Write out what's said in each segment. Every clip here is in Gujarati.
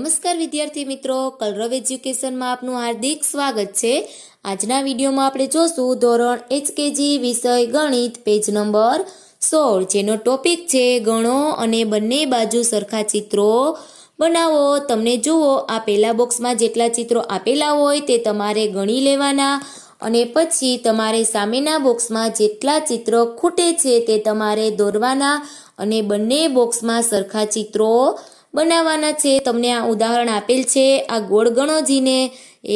નમસ્કાર વિદ્યાર્થી મિત્રો કલરવ એજ્યુકેશનમાં આપનું હાર્દિક સ્વાગત છે આજના વિડીયોમાં આપણે જોશું ધોરણ એચ કેજી વિષય ગણિત પેજ નંબર સોળ જેનો ટોપિક છે ગણો અને બંને બાજુ સરખા ચિત્રો બનાવો તમને જુઓ આ પહેલાં બોક્સમાં જેટલા ચિત્રો આપેલા હોય તે તમારે ગણી લેવાના અને પછી તમારે સામેના બોક્સમાં જેટલા ચિત્રો ખૂટે છે તે તમારે દોરવાના અને બંને બોક્સમાં સરખા ચિત્રો બનાવવાના છે તમને આ ઉદાહરણ આપેલ છે આ ગોળ ગણોજીને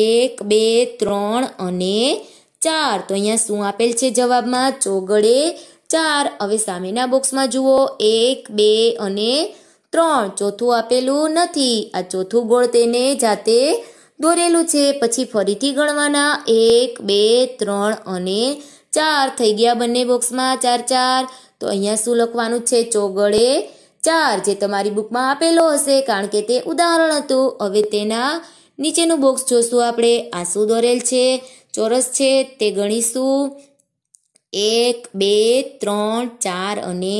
એક બે ત્રણ અને ચાર તો અહીંયા શું આપેલ છે જવાબમાં ચોગડે ચાર હવે સામેના બોક્સમાં જુઓ એક બે અને ત્રણ ચોથું આપેલું નથી આ ચોથું ગોળ તેને જાતે દોરેલું છે પછી ફરીથી ગણવાના એક બે ત્રણ અને ચાર થઈ ગયા બંને બોક્સમાં ચાર ચાર તો અહીંયા શું લખવાનું છે ચોગડે ચાર જે તમારી બુકમાં આપેલો હશે કારણ કે તે ઉદાહરણ હતું હવે તેના નીચેનું બોક્સ જોશું આપણે આંસુ દોરેલ છે ચોરસ છે તે ગણીશું એક બે ત્રણ ચાર અને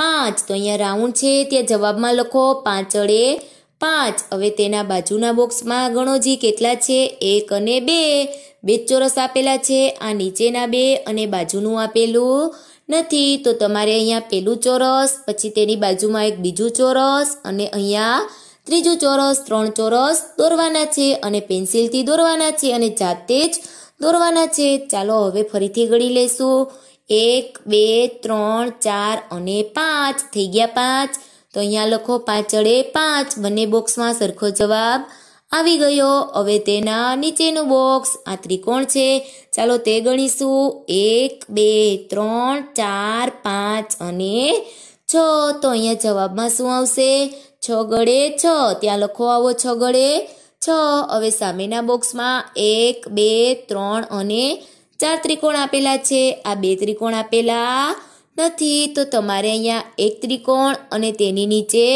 પાંચ તો અહીંયા રાઉન્ડ છે ત્યાં જવાબમાં લખો પાંચ અડે પાંચ હવે તેના બાજુના બોક્સમાં ગણોજી કેટલા છે એક અને બે બે ચોરસ આપેલા છે આ નીચેના બે અને બાજુનું આપેલું નથી તો તમારે અહીંયા પેલું ચોરસ પછી તેની બાજુમાં એક બીજું ચોરસ અને અહીંયા ત્રીજું ચોરસ ત્રણ ચોરસ દોરવાના છે અને પેન્સિલથી દોરવાના છે અને જાતે જ દોરવાના છે ચાલો હવે ફરીથી ગળી લેશું એક બે ત્રણ ચાર અને પાંચ થઈ ગયા પાંચ તો અહીંયા લખો પાંચડે પાંચ બંને બોક્સમાં સરખો જવાબ આવી ગયો હવે તેના નીચેનું બોક્સ આ ત્રિકોણ છે ચાલો તે ગણીશું એક બે ત્રણ ચાર પાંચ અને છ તો અહીંયા જવાબમાં શું આવશે છ ગળે છ ત્યાં લખો આવો છ ગળે છ હવે સામેના બોક્સમાં એક બે ત્રણ અને ચાર ત્રિકોણ આપેલા છે આ બે ત્રિકોણ આપેલા નથી તો તમારે અહીંયા એક ત્રિકોણ અને તેની નીચે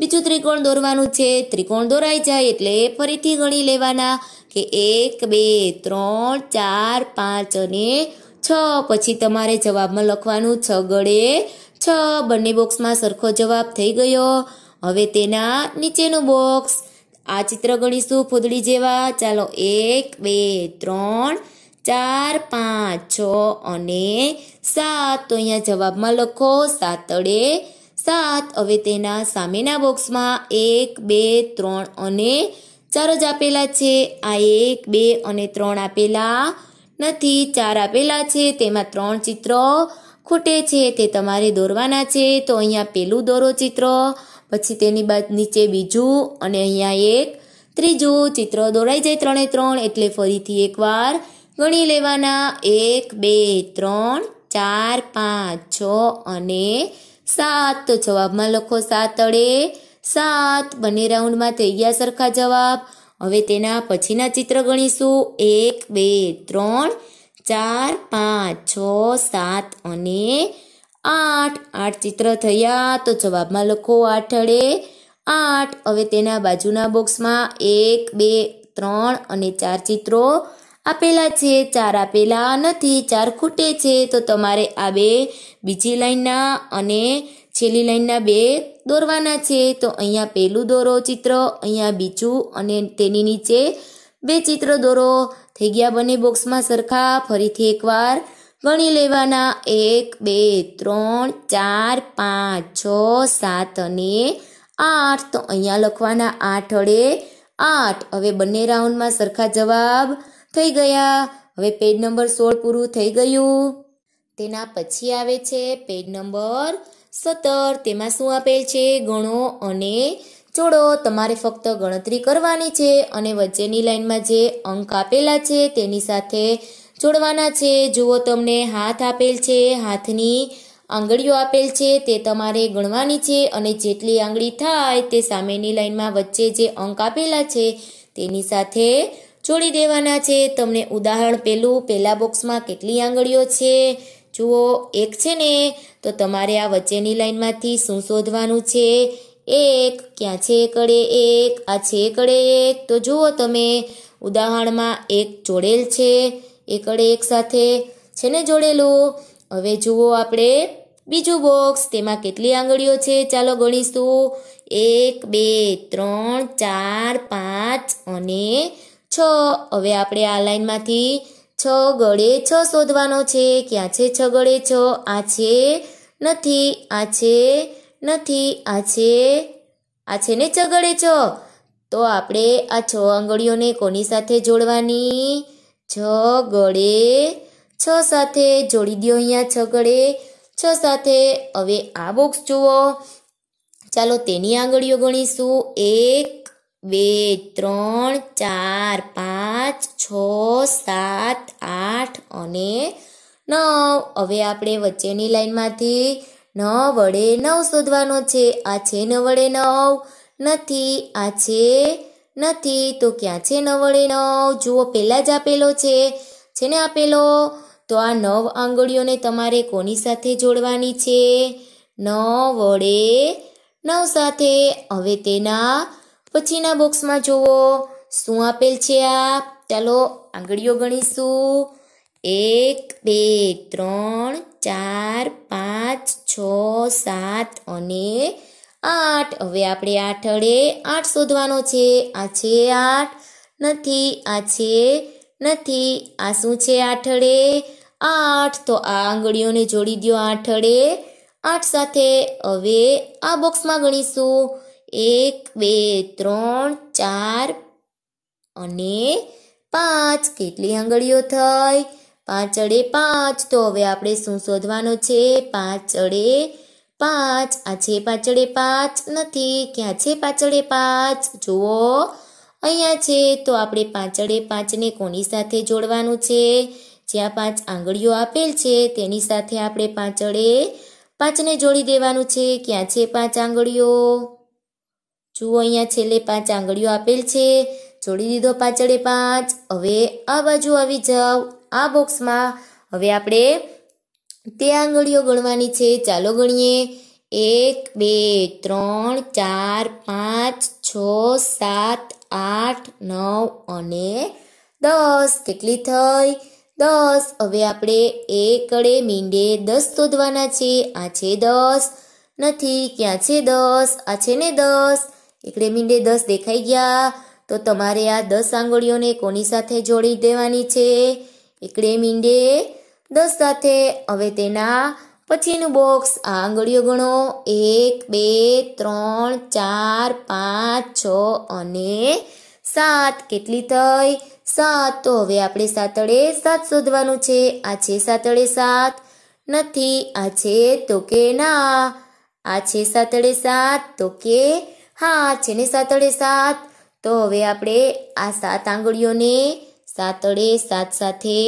બીજું ત્રિકોણ દોરવાનું છે ત્રિકોણ દોરાઈ જાય એટલે ફરીથી ગણી લેવાના કે એક બે ત્રણ ચાર પાંચ અને છ પછી તમારે જવાબમાં લખવાનું છ ગળે છ બંને બોક્સમાં સરખો જવાબ થઈ ગયો હવે તેના નીચેનું બોક્સ આ ચિત્ર ગણીશું ફૂદડી જેવા ચાલો એક બે ત્રણ ચાર પાંચ છ અને સાત તો અહીંયા જવાબમાં લખો સાતડે સાત હવે તેના સામેના બોક્સમાં એક બે ત્રણ અને ચાર જ આપેલા છે આ એક બે અને ત્રણ આપેલા નથી ચાર આપેલા છે તેમાં ત્રણ ચિત્ર ખૂટે છે તે તમારે દોરવાના છે તો અહીંયા પેલું દોરો ચિત્ર પછી તેની બાદ નીચે બીજું અને અહીંયા એક ત્રીજું ચિત્ર દોરાઈ જાય ત્રણે ત્રણ એટલે ફરીથી એકવાર ગણી લેવાના એક બે ત્રણ ચાર પાંચ છ અને સાત તો જવાબમાં લખો સાત અડે સાત બંને રાઉન્ડમાં થઈ ગયા સરખા જવાબ હવે તેના પછીના ચિત્ર ગણીશું એક બે ત્રણ ચાર પાંચ છ સાત અને આઠ આઠ ચિત્ર થયા તો જવાબમાં લખો આઠ અડે આઠ હવે તેના બાજુના બોક્સમાં એક બે ત્રણ અને ચાર ચિત્રો આપેલા છે ચાર આપેલા નથી ચાર ખૂટે છે તો તમારે આ બે બીજી લાઈનના અને છેલ્લી લાઈનના બે દોરવાના છે તો અહીંયા પહેલું દોરો ચિત્ર અહીંયા બીજું અને તેની નીચે બે ચિત્ર દોરો થઈ ગયા બંને બોક્સમાં સરખા ફરીથી એકવાર ગણી લેવાના એક બે ત્રણ ચાર પાંચ છ સાત અને આઠ તો અહીંયા લખવાના આઠ અડે આઠ હવે બંને રાઉન્ડમાં સરખા જવાબ થઈ ગયા હવે પેજ નંબર સોળ પૂરું થઈ ગયું તેના પછી આવે છે પેજ નંબર સત્તર તેમાં શું આપેલ છે ગણો અને જોડો તમારે ફક્ત ગણતરી કરવાની છે અને વચ્ચેની લાઇનમાં જે અંક આપેલા છે તેની સાથે જોડવાના છે જુઓ તમને હાથ આપેલ છે હાથની આંગળીઓ આપેલ છે તે તમારે ગણવાની છે અને જેટલી આંગળી થાય તે સામેની લાઇનમાં વચ્ચે જે અંક આપેલા છે તેની સાથે છોડી દેવાના છે તમને ઉદાહરણ પહેલું પહેલા બોક્સમાં કેટલી આંગળીઓ છે જુઓ એક છે ને તો તમારે આ વચ્ચેની લાઇનમાંથી શું શોધવાનું છે એક ક્યાં છે કડે એક આ છે કડે એક તો જુઓ તમે ઉદાહરણમાં એક જોડેલ છે એકડે એક સાથે છે ને જોડેલું હવે જુઓ આપણે બીજું બોક્સ તેમાં કેટલી આંગળીઓ છે ચાલો ગણીશું એક બે ત્રણ ચાર પાંચ અને છ હવે આપણે આ લાઈનમાંથી છ ગળે છ શોધવાનો છે ક્યાં છે છ ગળે છ આ છે નથી આ છે નથી આ છે આ છે ને છ ગળે છ તો આપણે આ છ આંગળીઓને કોની સાથે જોડવાની છ ગળે છ સાથે જોડી દો અહીંયા છ ગળે છ સાથે હવે આ બોક્સ જુઓ ચાલો તેની આંગળીઓ ગણીશું એક બે ત્રણ ચાર પાંચ છ સાત આઠ અને નવ હવે આપણે વચ્ચેની લાઈનમાંથી નવ વડે નવ શોધવાનો છે આ છે ન વડે નવ નથી આ છે નથી તો ક્યાં છે ન વડે નવ જુઓ પહેલાં જ આપેલો છે છે ને આપેલો તો આ નવ આંગળીઓને તમારે કોની સાથે જોડવાની છે નવ વડે નવ સાથે હવે તેના પછીના બોક્સમાં જુઓ શું આપેલ છે આ ચાલો આંગળીઓ ગણીશું એક બે ત્રણ ચાર પાંચ છ સાત અને આઠ હવે આપણે આઠ આઠ શોધવાનો છે આ છે આઠ નથી આ છે નથી આ શું છે આઠડે આઠ તો આ આંગળીઓને જોડી દો આઠડે આઠ સાથે હવે આ બોક્સમાં ગણીશું એક બે ત્રણ ચાર અને પાંચ કેટલી આંગળીઓ થઈ પાંચ અડે પાંચ તો હવે આપણે શું શોધવાનું છે પાંચ અડે પાંચ આ છે પાછળે પાંચ નથી ક્યાં છે પાછળે પાંચ જુઓ અહીંયા છે તો આપણે પાછળે પાંચને કોની સાથે જોડવાનું છે જ્યાં પાંચ આંગળીઓ આપેલ છે તેની સાથે આપણે પાંચળે પાંચને જોડી દેવાનું છે ક્યાં છે પાંચ આંગળીઓ જુઓ અહીંયા છેલ્લે પાંચ આંગળીઓ આપેલ છે જોડી દીધો પાછળે પાંચ હવે આ બાજુ આવી જાઓ આ બોક્સમાં હવે આપણે તે આંગળીઓ ગણવાની છે ચાલો ગણીએ એક બે ત્રણ ચાર પાંચ છ સાત આઠ નવ અને દસ કેટલી થઈ દસ હવે આપણે એકડે મીંડે દસ શોધવાના છે આ છે દસ નથી ક્યાં છે દસ આ છે ને દસ એકડે મીંડે દસ દેખાઈ ગયા તો તમારે આ દસ આંગળીઓને કોની સાથે જોડી દેવાની છે એકડે મીંડે દસ સાથે હવે તેના પછીનું બોક્સ આ આંગળીઓ ગણો એક બે ત્રણ ચાર પાંચ છ અને સાત કેટલી થઈ સાત તો હવે આપણે સાતળે સાત શોધવાનું છે આ છે સાતડે સાત નથી આ છે તો કે ના આ છે સાતડે સાત તો કે હા છે ને સાતડે સાત તો હવે આપણે આ સાત આંગળીઓને સાતડે સાત સાથે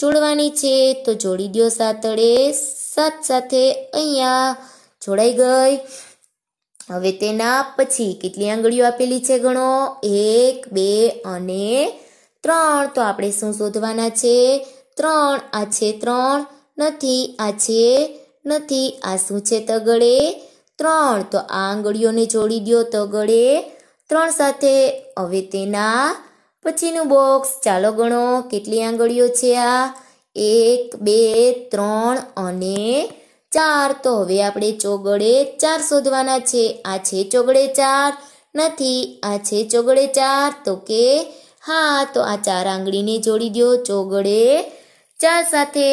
જોડવાની છે તો જોડી દો સાતડે સાત સાથે અહીંયા જોડાઈ ગઈ હવે તેના પછી કેટલી આંગળીઓ આપેલી છે ગણો એક બે અને ત્રણ તો આપણે શું શોધવાના છે ત્રણ આ છે ત્રણ નથી આ છે નથી આ શું છે તગડે ત્રણ તો આ આંગળીઓને જોડી દો ગળે ત્રણ સાથે હવે તેના પછીનું બોક્સ ચાલો ગણો કેટલી આંગળીઓ છે આ એક બે ત્રણ અને ચાર તો હવે આપણે ચોગડે ચાર શોધવાના છે આ છે ચોગડે ચાર નથી આ છે ચોગડે ચાર તો કે હા તો આ ચાર આંગળીને જોડી દો ચોગડે ચાર સાથે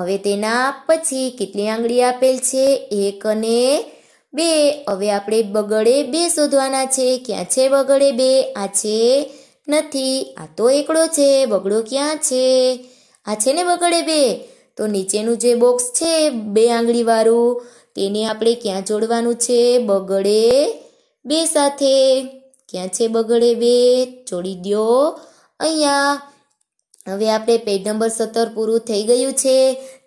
હવે તેના પછી કેટલી આંગળી આપેલ છે એક અને બે હવે આપણે બગડે બે શોધવાના છે ક્યાં છે બગડે બે આ છે નથી આ તો એકડો છે બગડો ક્યાં છે આ છે ને બગડે બે તો નીચેનું જે બોક્સ છે બે આંગળીવાળું તેને આપણે ક્યાં જોડવાનું છે બગડે બે સાથે ક્યાં છે બગડે બે જોડી દો અહીંયા હવે આપણે પેજ નંબર સત્તર પૂરું થઈ ગયું છે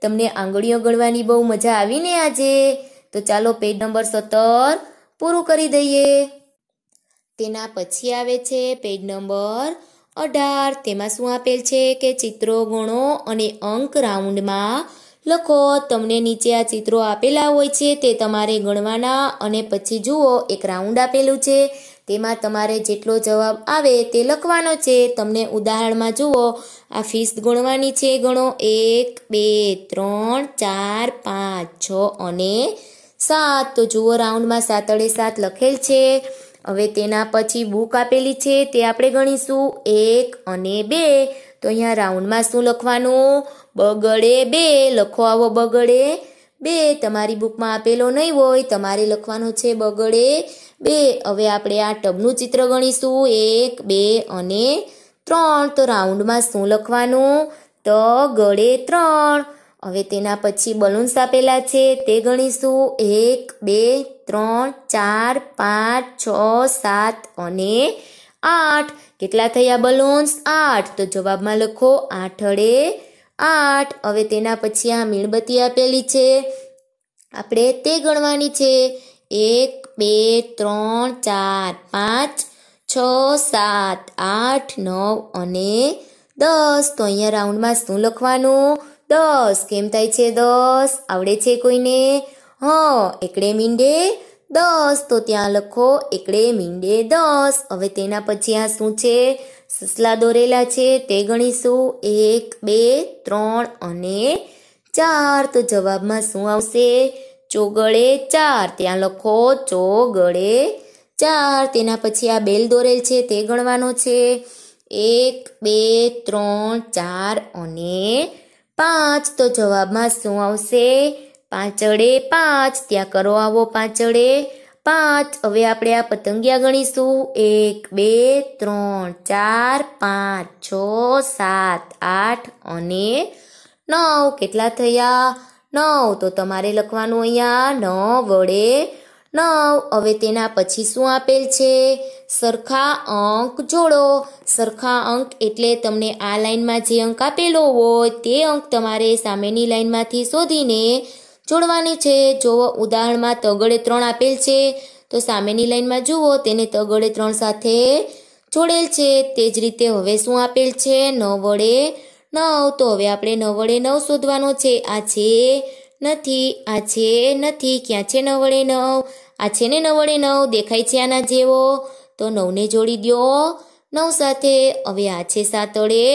તમને આંગળીઓ ગણવાની બહુ મજા આવીને આજે તો ચાલો પેજ નંબર સત્તર પૂરું કરી દઈએ તેના પછી આવે છે પેજ નંબર અઢાર તેમાં શું આપેલ છે કે ચિત્રો ગણો અને અંક રાઉન્ડમાં લખો તમને નીચે આ ચિત્રો આપેલા હોય છે તે તમારે ગણવાના અને પછી જુઓ એક રાઉન્ડ આપેલું છે તેમાં તમારે જેટલો જવાબ આવે તે લખવાનો છે તમને ઉદાહરણમાં જુઓ આ ફીસ ગણવાની છે ગણો એક બે ત્રણ ચાર પાંચ છ અને સાત તો જુઓ રાઉન્ડમાં સાત અડે સાત લખેલ છે હવે તેના પછી બુક આપેલી છે તે આપણે ગણીશું એક અને બે તો અહીંયા રાઉન્ડમાં શું લખવાનું બગડે બે લખો આવો બગડે બે તમારી બુકમાં આપેલો નહીં હોય તમારે લખવાનો છે બગડે બે હવે આપણે આ ટબનું ચિત્ર ગણીશું એક બે અને ત્રણ તો રાઉન્ડમાં શું લખવાનું ત ગળે ત્રણ હવે તેના પછી બલૂન્સ આપેલા છે તે ગણીશું એક બે ત્રણ ચાર પાંચ છ સાત અને આઠ કેટલા થયા બલૂન્સ આઠ તો જવાબમાં લખો આઠડે આઠ હવે તેના પછી આ મીણબત્તી આપેલી છે આપણે તે ગણવાની છે એક બે ત્રણ ચાર પાંચ છ સાત આઠ નવ અને દસ તો અહીંયા રાઉન્ડમાં શું લખવાનું દસ કેમ થાય છે દસ આવડે છે કોઈને હ એકડે મીંડે દસ તો ત્યાં લખો એકડે મીંડે દસ હવે તેના પછી આ શું છે સસલા દોરેલા છે તે ગણીશું એક બે ત્રણ અને ચાર તો જવાબમાં શું આવશે ચોગળે ચાર ત્યાં લખો ચોગળે ચાર તેના પછી આ બેલ દોરેલ છે તે ગણવાનો છે એક બે ત્રણ ચાર અને પાંચ તો જવાબમાં શું આવશે પાંચડે પાંચ ત્યાં કરો આવો પાંચડે પાંચ હવે આપણે આ પતંગિયા ગણીશું એક બે ત્રણ ચાર પાંચ છ સાત આઠ અને નવ કેટલા થયા નવ તો તમારે લખવાનું અહીંયા નવ વડે નવ હવે તેના પછી શું આપેલ છે સરખા અંક જોડો સરખા અંક એટલે તમને આ લાઇનમાં જે અંક આપેલો હોય તે અંક તમારે સામેની લાઇનમાંથી શોધીને જોડવાની છે જો ઉદાહરણમાં તગડે ત્રણ આપેલ છે તો સામેની લાઇનમાં જુઓ તેને તગડે ત્રણ સાથે જોડેલ છે તે જ રીતે હવે શું આપેલ છે નવ વડે નવ તો હવે આપણે નવ વડે નવ શોધવાનો છે આ છે નથી આ છે નથી ક્યાં છે નવડે નવ આ છે ને નવડે નવ દેખાય છે આના જેવો તો નવને જોડી દો નવ સાથે હવે આ છે સાતળે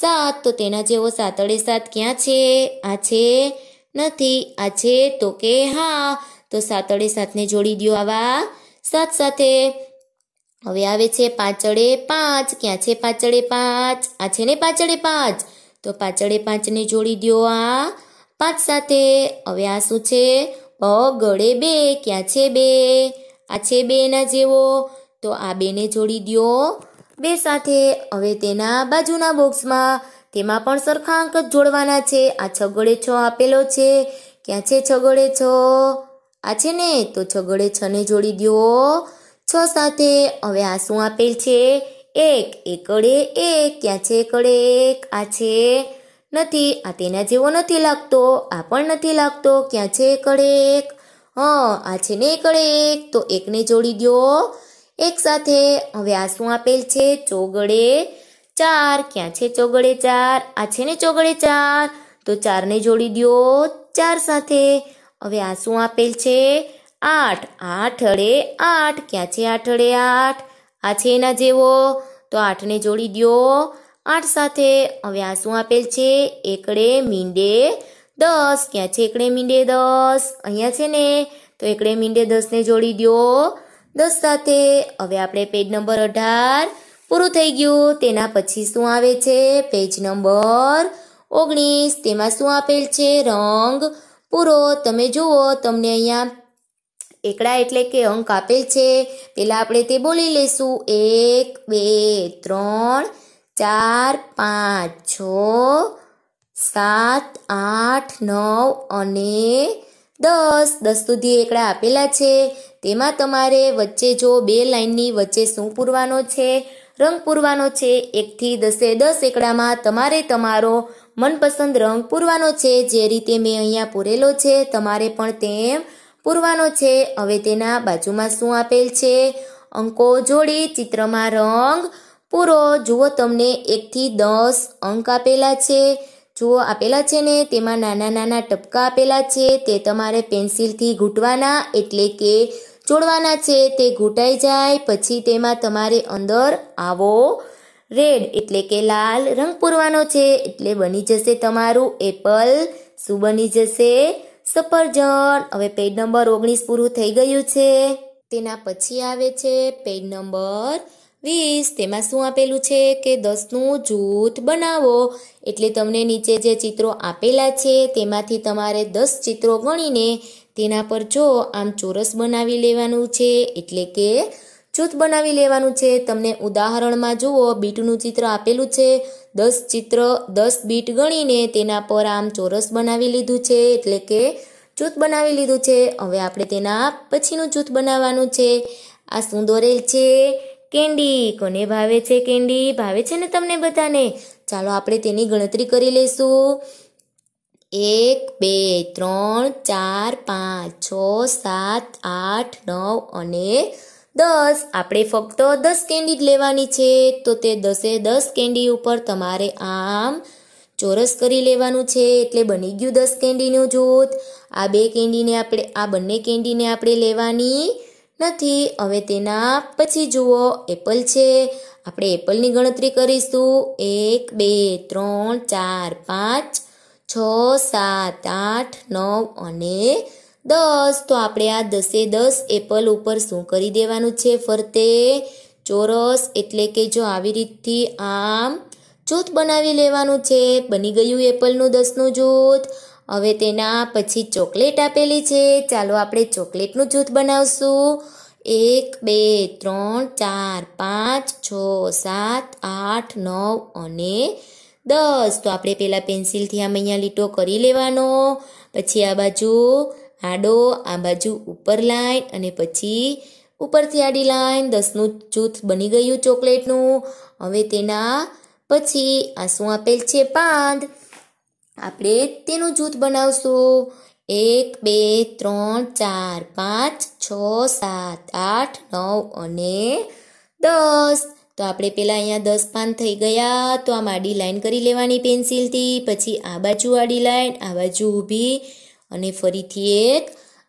સાત તો તેના જેવો સાતડે સાત ક્યાં છે આ છે નથી આ છે તો કે હા તો સાતળે સાતને જોડી દો આવા સાત સાથે હવે આવે છે પાંચડે પાંચ ક્યાં છે પાંચડે પાંચ આ છે ને પાંચડે પાંચ તો પાંચડે પાંચને જોડી દો આ પાંચ સાથે હવે આ શું છે ગળે બે ક્યાં છે બે આ છે બે ના જેવો તો આ બેને જોડી દો બે સાથે હવે તેના બાજુના બોક્સમાં તેમાં પણ સરખા અંક જ જોડવાના છે આ છગડે છ આપેલો છે ક્યાં છે છગડે છ આ છે ને તો છગડે છને જોડી દો છ સાથે હવે આ શું આપેલ છે એક એકડે એક ક્યાં છે એકડે એક આ છે નથી આ તેના જેવો નથી લાગતો આ પણ નથી લાગતો ક્યાં છે એકડે એક હં આ છે ને એકડે એક તો એકને જોડી દો એક સાથે હવે આ શું આપેલ છે ચોગડે ચાર ક્યાં છે ચોગડે ચાર આ છે ને ચોગડે ચાર તો ચારને જોડી દો ચાર સાથે હવે આ શું આપેલ છે આઠ આઠ અડે આઠ ક્યાં છે આઠ અડે આઠ આ છે એના જેવો તો આઠને જોડી દો આઠ સાથે હવે આ શું આપેલ છે એકડે મીંડે દસ ક્યાં છે એકડે મીંડે દસ અહીંયા છે ને તો એકડે મીંડે દસને જોડી દો દસ સાથે હવે આપણે પેજ નંબર અઢાર પૂરું થઈ ગયું તેના પછી શું આવે છે પેજ નંબર ઓગણીસ તેમાં શું આપેલ છે રંગ પૂરો તમે જુઓ તમને અહીંયા એકડા એટલે કે અંક આપેલ છે પહેલાં આપણે તે બોલી લઈશું એક બે ત્રણ ચાર પાંચ છ સાત આઠ નવ અને દસ દસ સુધી એકડા આપેલા છે તેમાં તમારે વચ્ચે જો બે લાઇનની વચ્ચે શું પૂરવાનો છે રંગ પૂરવાનો છે એકથી દસે દસ એકડામાં તમારે તમારો મનપસંદ રંગ પૂરવાનો છે જે રીતે મેં અહીંયા પૂરેલો છે તમારે પણ તેમ પૂરવાનો છે હવે તેના બાજુમાં શું આપેલ છે અંકો જોડી ચિત્રમાં રંગ પૂરો જુઓ તમને એકથી દસ અંક આપેલા છે જુઓ આપેલા છે ને તેમાં નાના નાના ટપકા આપેલા છે તે તમારે પેન્સિલથી ઘૂંટવાના એટલે કે જોડવાના છે તે ઘૂંટાઈ જાય પછી તેમાં તમારે અંદર આવો રેડ એટલે કે લાલ રંગ પૂરવાનો છે એટલે બની જશે તમારું એપલ શું બની જશે સફરજન હવે પેજ નંબર ઓગણીસ પૂરું થઈ ગયું છે તેના પછી આવે છે પેજ નંબર વીસ તેમાં શું આપેલું છે કે દસનું જૂથ બનાવો એટલે તમને નીચે જે ચિત્રો આપેલા છે તેમાંથી તમારે દસ ચિત્રો ગણીને તેના પર જો આમ ચોરસ બનાવી લેવાનું છે એટલે કે જૂથ બનાવી લેવાનું છે તમને ઉદાહરણમાં જુઓ બીટનું ચિત્ર આપેલું છે દસ ચિત્ર દસ બીટ ગણીને તેના પર આમ ચોરસ બનાવી લીધું છે એટલે કે જૂથ બનાવી લીધું છે હવે આપણે તેના પછીનું જૂથ બનાવવાનું છે આ શું દોરેલ છે કેન્ડી કોને ભાવે છે કેન્ડી ભાવે છે ને તમને બધાને ચાલો આપણે તેની ગણતરી કરી લઈશું એક બે ત્રણ ચાર પાંચ છ સાત આઠ નવ અને દસ આપણે ફક્ત દસ કેન્ડી જ લેવાની છે તો તે દસે દસ કેન્ડી ઉપર તમારે આમ ચોરસ કરી લેવાનું છે એટલે બની ગયું દસ કેન્ડીનું જૂથ આ બે કેન્ડીને આપણે આ બંને કેન્ડીને આપણે લેવાની નથી હવે તેના પછી જુઓ એપલ છે આપણે એપલની ગણતરી કરીશું એક બે ત્રણ ચાર પાંચ છ સાત આઠ નવ અને દસ તો આપણે આ દસે દસ એપલ ઉપર શું કરી દેવાનું છે ફરતે ચોરસ એટલે કે જો આવી રીતથી આમ જૂથ બનાવી લેવાનું છે બની ગયું એપલનું દસનું જૂથ હવે તેના પછી ચોકલેટ આપેલી છે ચાલો આપણે ચોકલેટનું જૂથ બનાવશું એક બે ત્રણ ચાર પાંચ છ સાત આઠ નવ અને દસ તો આપણે પહેલાં પેન્સિલથી આમ અહીંયા લીટો કરી લેવાનો પછી આ બાજુ આડો આ બાજુ ઉપર લાઈન અને પછી ઉપરથી આડી લાઈન દસનું જૂથ બની ગયું ચોકલેટનું હવે તેના પછી આ શું આપેલ છે પાંદ આપણે તેનું જૂથ બનાવશું એક બે ત્રણ ચાર પાંચ છ સાત આઠ નવ અને દસ તો આપણે પહેલાં અહીંયા દસ પાન થઈ ગયા તો આમ આડી લાઈન કરી લેવાની પેન્સિલથી પછી આ બાજુ આડી લાઈન આ બાજુ ઊભી અને ફરીથી એક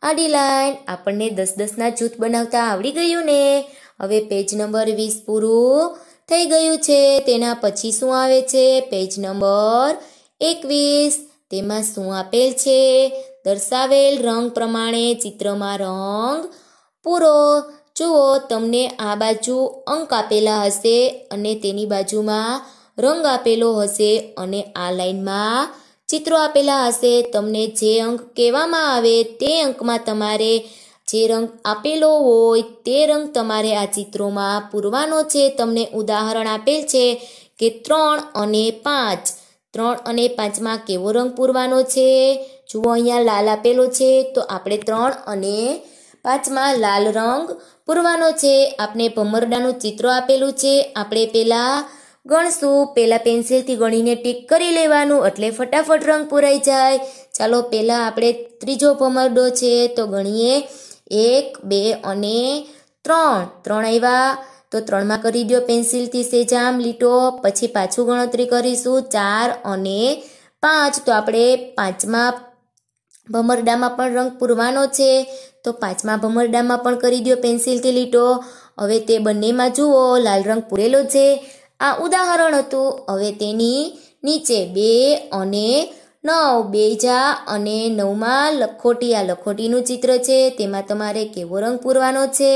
આડી લાઈન આપણને દસ દસના જૂથ બનાવતા આવડી ગયું ને હવે પેજ નંબર વીસ પૂરું થઈ ગયું છે તેના પછી શું આવે છે પેજ નંબર એકવીસ તેમાં શું આપેલ છે દર્શાવેલ રંગ પ્રમાણે ચિત્રમાં રંગ પૂરો જુઓ તમને આ બાજુ અંક આપેલા હશે અને તેની બાજુમાં રંગ આપેલો હશે અને આ લાઈનમાં ચિત્રો આપેલા હશે તમને જે અંક કહેવામાં આવે તે અંકમાં તમારે જે રંગ આપેલો હોય તે રંગ તમારે આ ચિત્રોમાં પૂરવાનો છે તમને ઉદાહરણ આપેલ છે કે ત્રણ અને પાંચ ત્રણ અને પાંચમાં કેવો રંગ પૂરવાનો છે જુઓ અહીંયા લાલ આપેલો છે તો આપણે ત્રણ અને પાંચમાં લાલ રંગ પૂરવાનો છે આપણે ભમરડાનું ચિત્ર આપેલું છે આપણે પહેલાં ગણશું પહેલાં પેન્સિલથી ગણીને ટીક કરી લેવાનું એટલે ફટાફટ રંગ પૂરાઈ જાય ચાલો પહેલાં આપણે ત્રીજો ભમરડો છે તો ગણીએ એક બે અને ત્રણ ત્રણ આવ્યા તો ત્રણમાં કરી દો પેન્સિલથી સેજામ લીટો પછી પાછું ગણતરી કરીશું ચાર અને પાંચ તો આપણે પાંચમા ભમરડામાં પણ રંગ પૂરવાનો છે તો પાંચમા ભમરડામાં પણ કરી દો પેન્સિલથી લીટો હવે તે બંનેમાં જુઓ લાલ રંગ પૂરેલો છે આ ઉદાહરણ હતું હવે તેની નીચે બે અને નવ બેજા અને નવમાં લખોટી આ લખોટીનું ચિત્ર છે તેમાં તમારે કેવો રંગ પૂરવાનો છે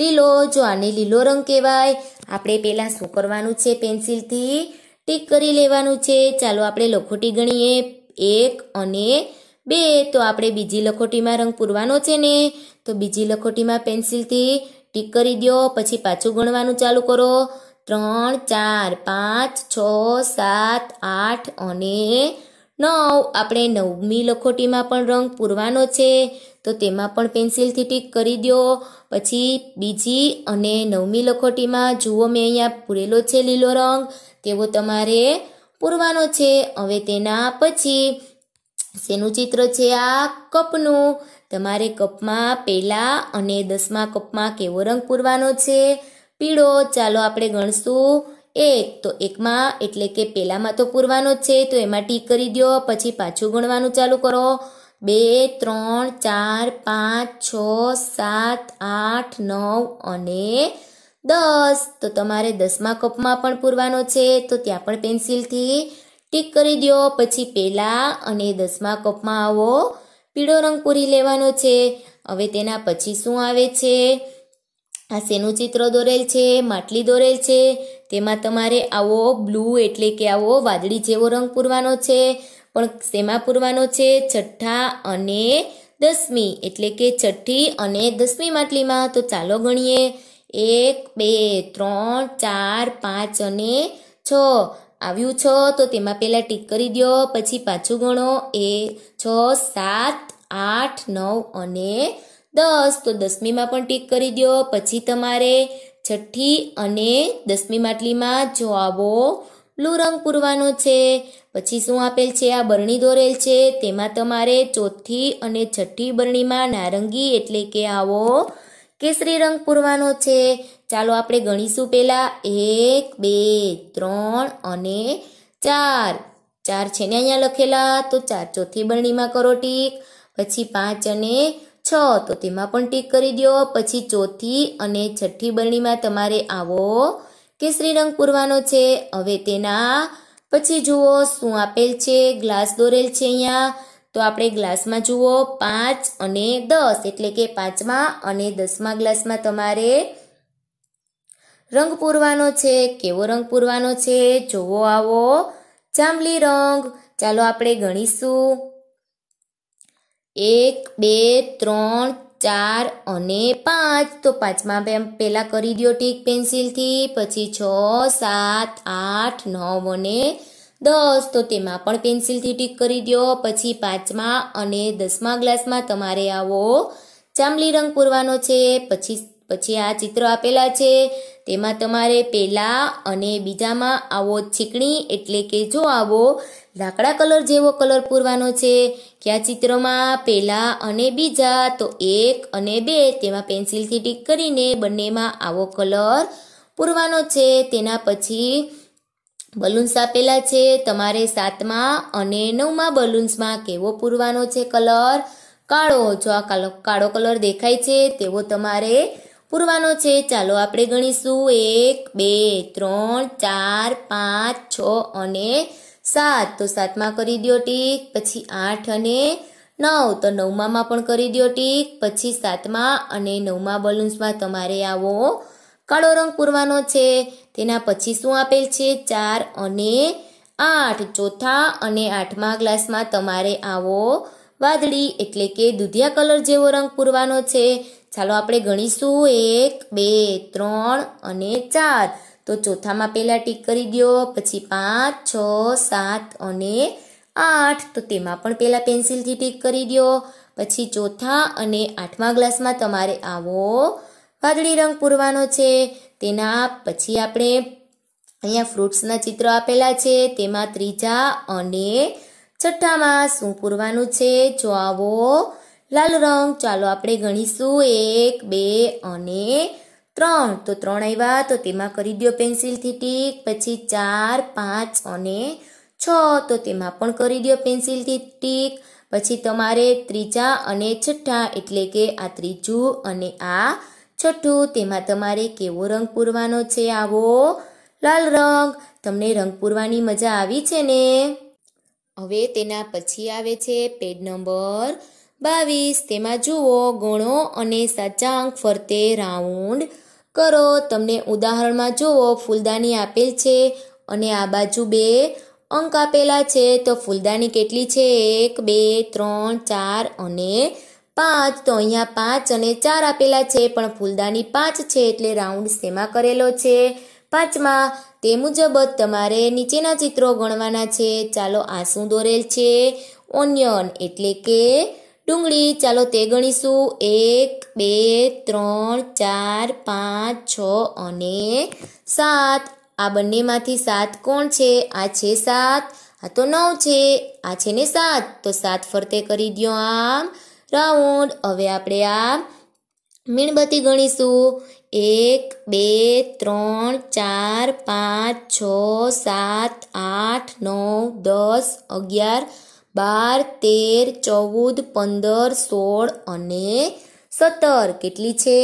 લીલો જો આને લીલો રંગ કહેવાય આપણે પહેલાં શું કરવાનું છે પેન્સિલથી ટીક કરી લેવાનું છે ચાલો આપણે લખોટી ગણીએ એક અને બે તો આપણે બીજી લખોટીમાં રંગ પૂરવાનો છે ને તો બીજી લખોટીમાં પેન્સિલથી ટીક કરી દો પછી પાછું ગણવાનું ચાલુ કરો ત્રણ ચાર પાંચ છ સાત આઠ અને નવ આપણે નવમી લખોટીમાં પણ રંગ પૂરવાનો છે તો તેમાં પણ પેન્સિલથી ટીક કરી દો પછી બીજી અને નવમી લખોટીમાં જુઓ મેં અહીંયા પૂરેલો છે લીલો રંગ તેવો તમારે પૂરવાનો છે હવે તેના પછી શેનું ચિત્ર છે આ કપનું તમારે કપમાં પહેલાં અને દસમા કપમાં કેવો રંગ પૂરવાનો છે પીળો ચાલો આપણે ગણશું એક તો એકમાં એટલે કે પહેલામાં તો પૂરવાનો જ છે તો એમાં ટીક કરી દો પછી પાછું ગણવાનું ચાલુ કરો બે ત્રણ ચાર પાંચ છ સાત આઠ નવ અને દસ તો તમારે દસમા કપમાં પણ પૂરવાનો છે તો ત્યાં પણ પેન્સિલથી ટીક કરી દો પછી પહેલાં અને દસમા કપમાં આવો પીળો રંગ પૂરી લેવાનો છે હવે તેના પછી શું આવે છે આ શેનું ચિત્ર દોરેલ છે માટલી દોરેલ છે તેમાં તમારે આવો બ્લુ એટલે કે આવો વાદળી જેવો રંગ પૂરવાનો છે પણ શેમાં પૂરવાનો છે છઠ્ઠા અને દસમી એટલે કે છઠ્ઠી અને દસમી માટલીમાં તો ચાલો ગણીએ એક બે ત્રણ ચાર પાંચ અને છ આવ્યું છ તો તેમાં પહેલાં ટીક કરી દો પછી પાછું ગણો એ છ સાત આઠ નવ અને દસ તો દસમીમાં પણ ટીક કરી દો પછી તમારે છઠ્ઠી અને દસમી માટલીમાં જો આવો બ્લુ રંગ પૂરવાનો છે પછી શું આપેલ છે આ બરણી દોરેલ છે તેમાં તમારે ચોથી અને છઠ્ઠી બરણીમાં નારંગી એટલે કે આવો કેસરી રંગ પૂરવાનો છે ચાલો આપણે ગણીશું પહેલાં એક બે ત્રણ અને ચાર ચાર છે ને અહીંયા લખેલા તો ચાર ચોથી બરણીમાં કરો ટીક પછી પાંચ અને છ તો તેમાં પણ ટીક કરી દો પછી ચોથી અને છઠ્ઠી બરણીમાં તમારે આવો કેસરી રંગ પૂરવાનો છે હવે તેના પછી જુઓ શું આપેલ છે ગ્લાસ દોરેલ છે અહીંયા તો આપણે ગ્લાસમાં જુઓ પાંચ અને દસ એટલે કે પાંચમા અને દસમા ગ્લાસમાં તમારે રંગ પૂરવાનો છે કેવો રંગ પૂરવાનો છે જુઓ આવો જાંબલી રંગ ચાલો આપણે ગણીશું એક બે ત્રણ ચાર અને પાંચ તો પાંચમાં પહેલાં કરી દો ટીક પેન્સિલથી પછી છ સાત આઠ નવ અને દસ તો તેમાં પણ પેન્સિલથી ટીક કરી દો પછી પાંચમા અને દસમા ગ્લાસમાં તમારે આવો જાંબલી રંગ પૂરવાનો છે પછી પછી આ ચિત્ર આપેલા છે તેમાં તમારે પહેલાં અને બીજામાં આવો છીકણી એટલે કે જો આવો લાકડા કલર જેવો કલર પૂરવાનો છે કે આ ચિત્રમાં પહેલાં અને બીજા તો એક અને બે તેમાં પેન્સિલથી ટીક કરીને બંનેમાં આવો કલર પૂરવાનો છે તેના પછી બલૂન્સ આપેલા છે તમારે સાતમાં અને નવમાં બલૂન્સમાં કેવો પૂરવાનો છે કલર કાળો જો આ કાળો કલર દેખાય છે તેવો તમારે પૂરવાનો છે ચાલો આપણે ગણીશું એક બે ત્રણ ચાર પાંચ છ અને સાત તો સાતમાં કરી દો ટીક પછી આઠ અને નવ તો નવમાં પણ કરી દો ટીક પછી સાતમાં અને નવમાં બલૂન્સમાં તમારે આવો કાળો રંગ પૂરવાનો છે તેના પછી શું આપેલ છે ચાર અને આઠ ચોથા અને આઠમા ગ્લાસમાં તમારે આવો વાદળી એટલે કે દુધિયા કલર જેવો રંગ પૂરવાનો છે ચાલો આપણે ગણીશું એક બે ત્રણ અને ચાર તો ચોથામાં પહેલાં ટીક કરી દો પછી પાંચ છ સાત અને આઠ તો તેમાં પણ પહેલાં પેન્સિલથી ટીક કરી દો પછી ચોથા અને આઠમા ગ્લાસમાં તમારે આવો વાદળી રંગ પૂરવાનો છે તેના પછી આપણે અહીંયા ફ્રૂટ્સના ચિત્રો આપેલા છે તેમાં ત્રીજા અને છઠ્ઠામાં શું પૂરવાનું છે જો આવો લાલ રંગ ચાલો આપણે ગણીશું એક બે અને ત્રણ તો ત્રણ આવ્યા તો તેમાં કરી દો પેન્સિલથી ટીક પછી ચાર પાંચ અને છ તો તેમાં પણ કરી દો પેન્સિલથી ટીક પછી તમારે ત્રીજા અને છઠ્ઠા એટલે કે આ ત્રીજું અને આ છઠ્ઠું તેમાં તમારે કેવો રંગ પૂરવાનો છે આવો લાલ રંગ તમને રંગ પૂરવાની મજા આવી છે ને હવે તેના પછી આવે છે પેડ નંબર બાવીસ તેમાં જુઓ ગુણો અને સાચા અંક ફરતે રાઉન્ડ કરો તમને ઉદાહરણમાં જુઓ ફૂલદાની આપેલ છે અને આ બાજુ બે અંક આપેલા છે તો ફૂલદાની કેટલી છે એક બે ત્રણ ચાર અને પાંચ તો અહીંયા પાંચ અને ચાર આપેલા છે પણ ફૂલદાની પાંચ છે એટલે રાઉન્ડ શેમાં કરેલો છે પાંચમાં તે મુજબ તમારે નીચેના ચિત્રો ગણવાના છે ચાલો આંસુ દોરેલ છે ઓનિયન એટલે કે ડુંગળી ચાલો તે ગણીશું એક બે ત્રણ ચાર પાંચ છ અને સાત આ બંનેમાંથી સાત કોણ છે આ છે સાત આ તો નવ છે આ છે ને સાત તો સાત ફરતે કરી દો આમ રાઉન્ડ હવે આપણે આ મીણબત્તી ગણીશું એક બે ત્રણ ચાર પાંચ છ સાત આઠ નવ દસ અગિયાર બાર તેર ચૌદ પંદર સોળ અને સત્તર કેટલી છે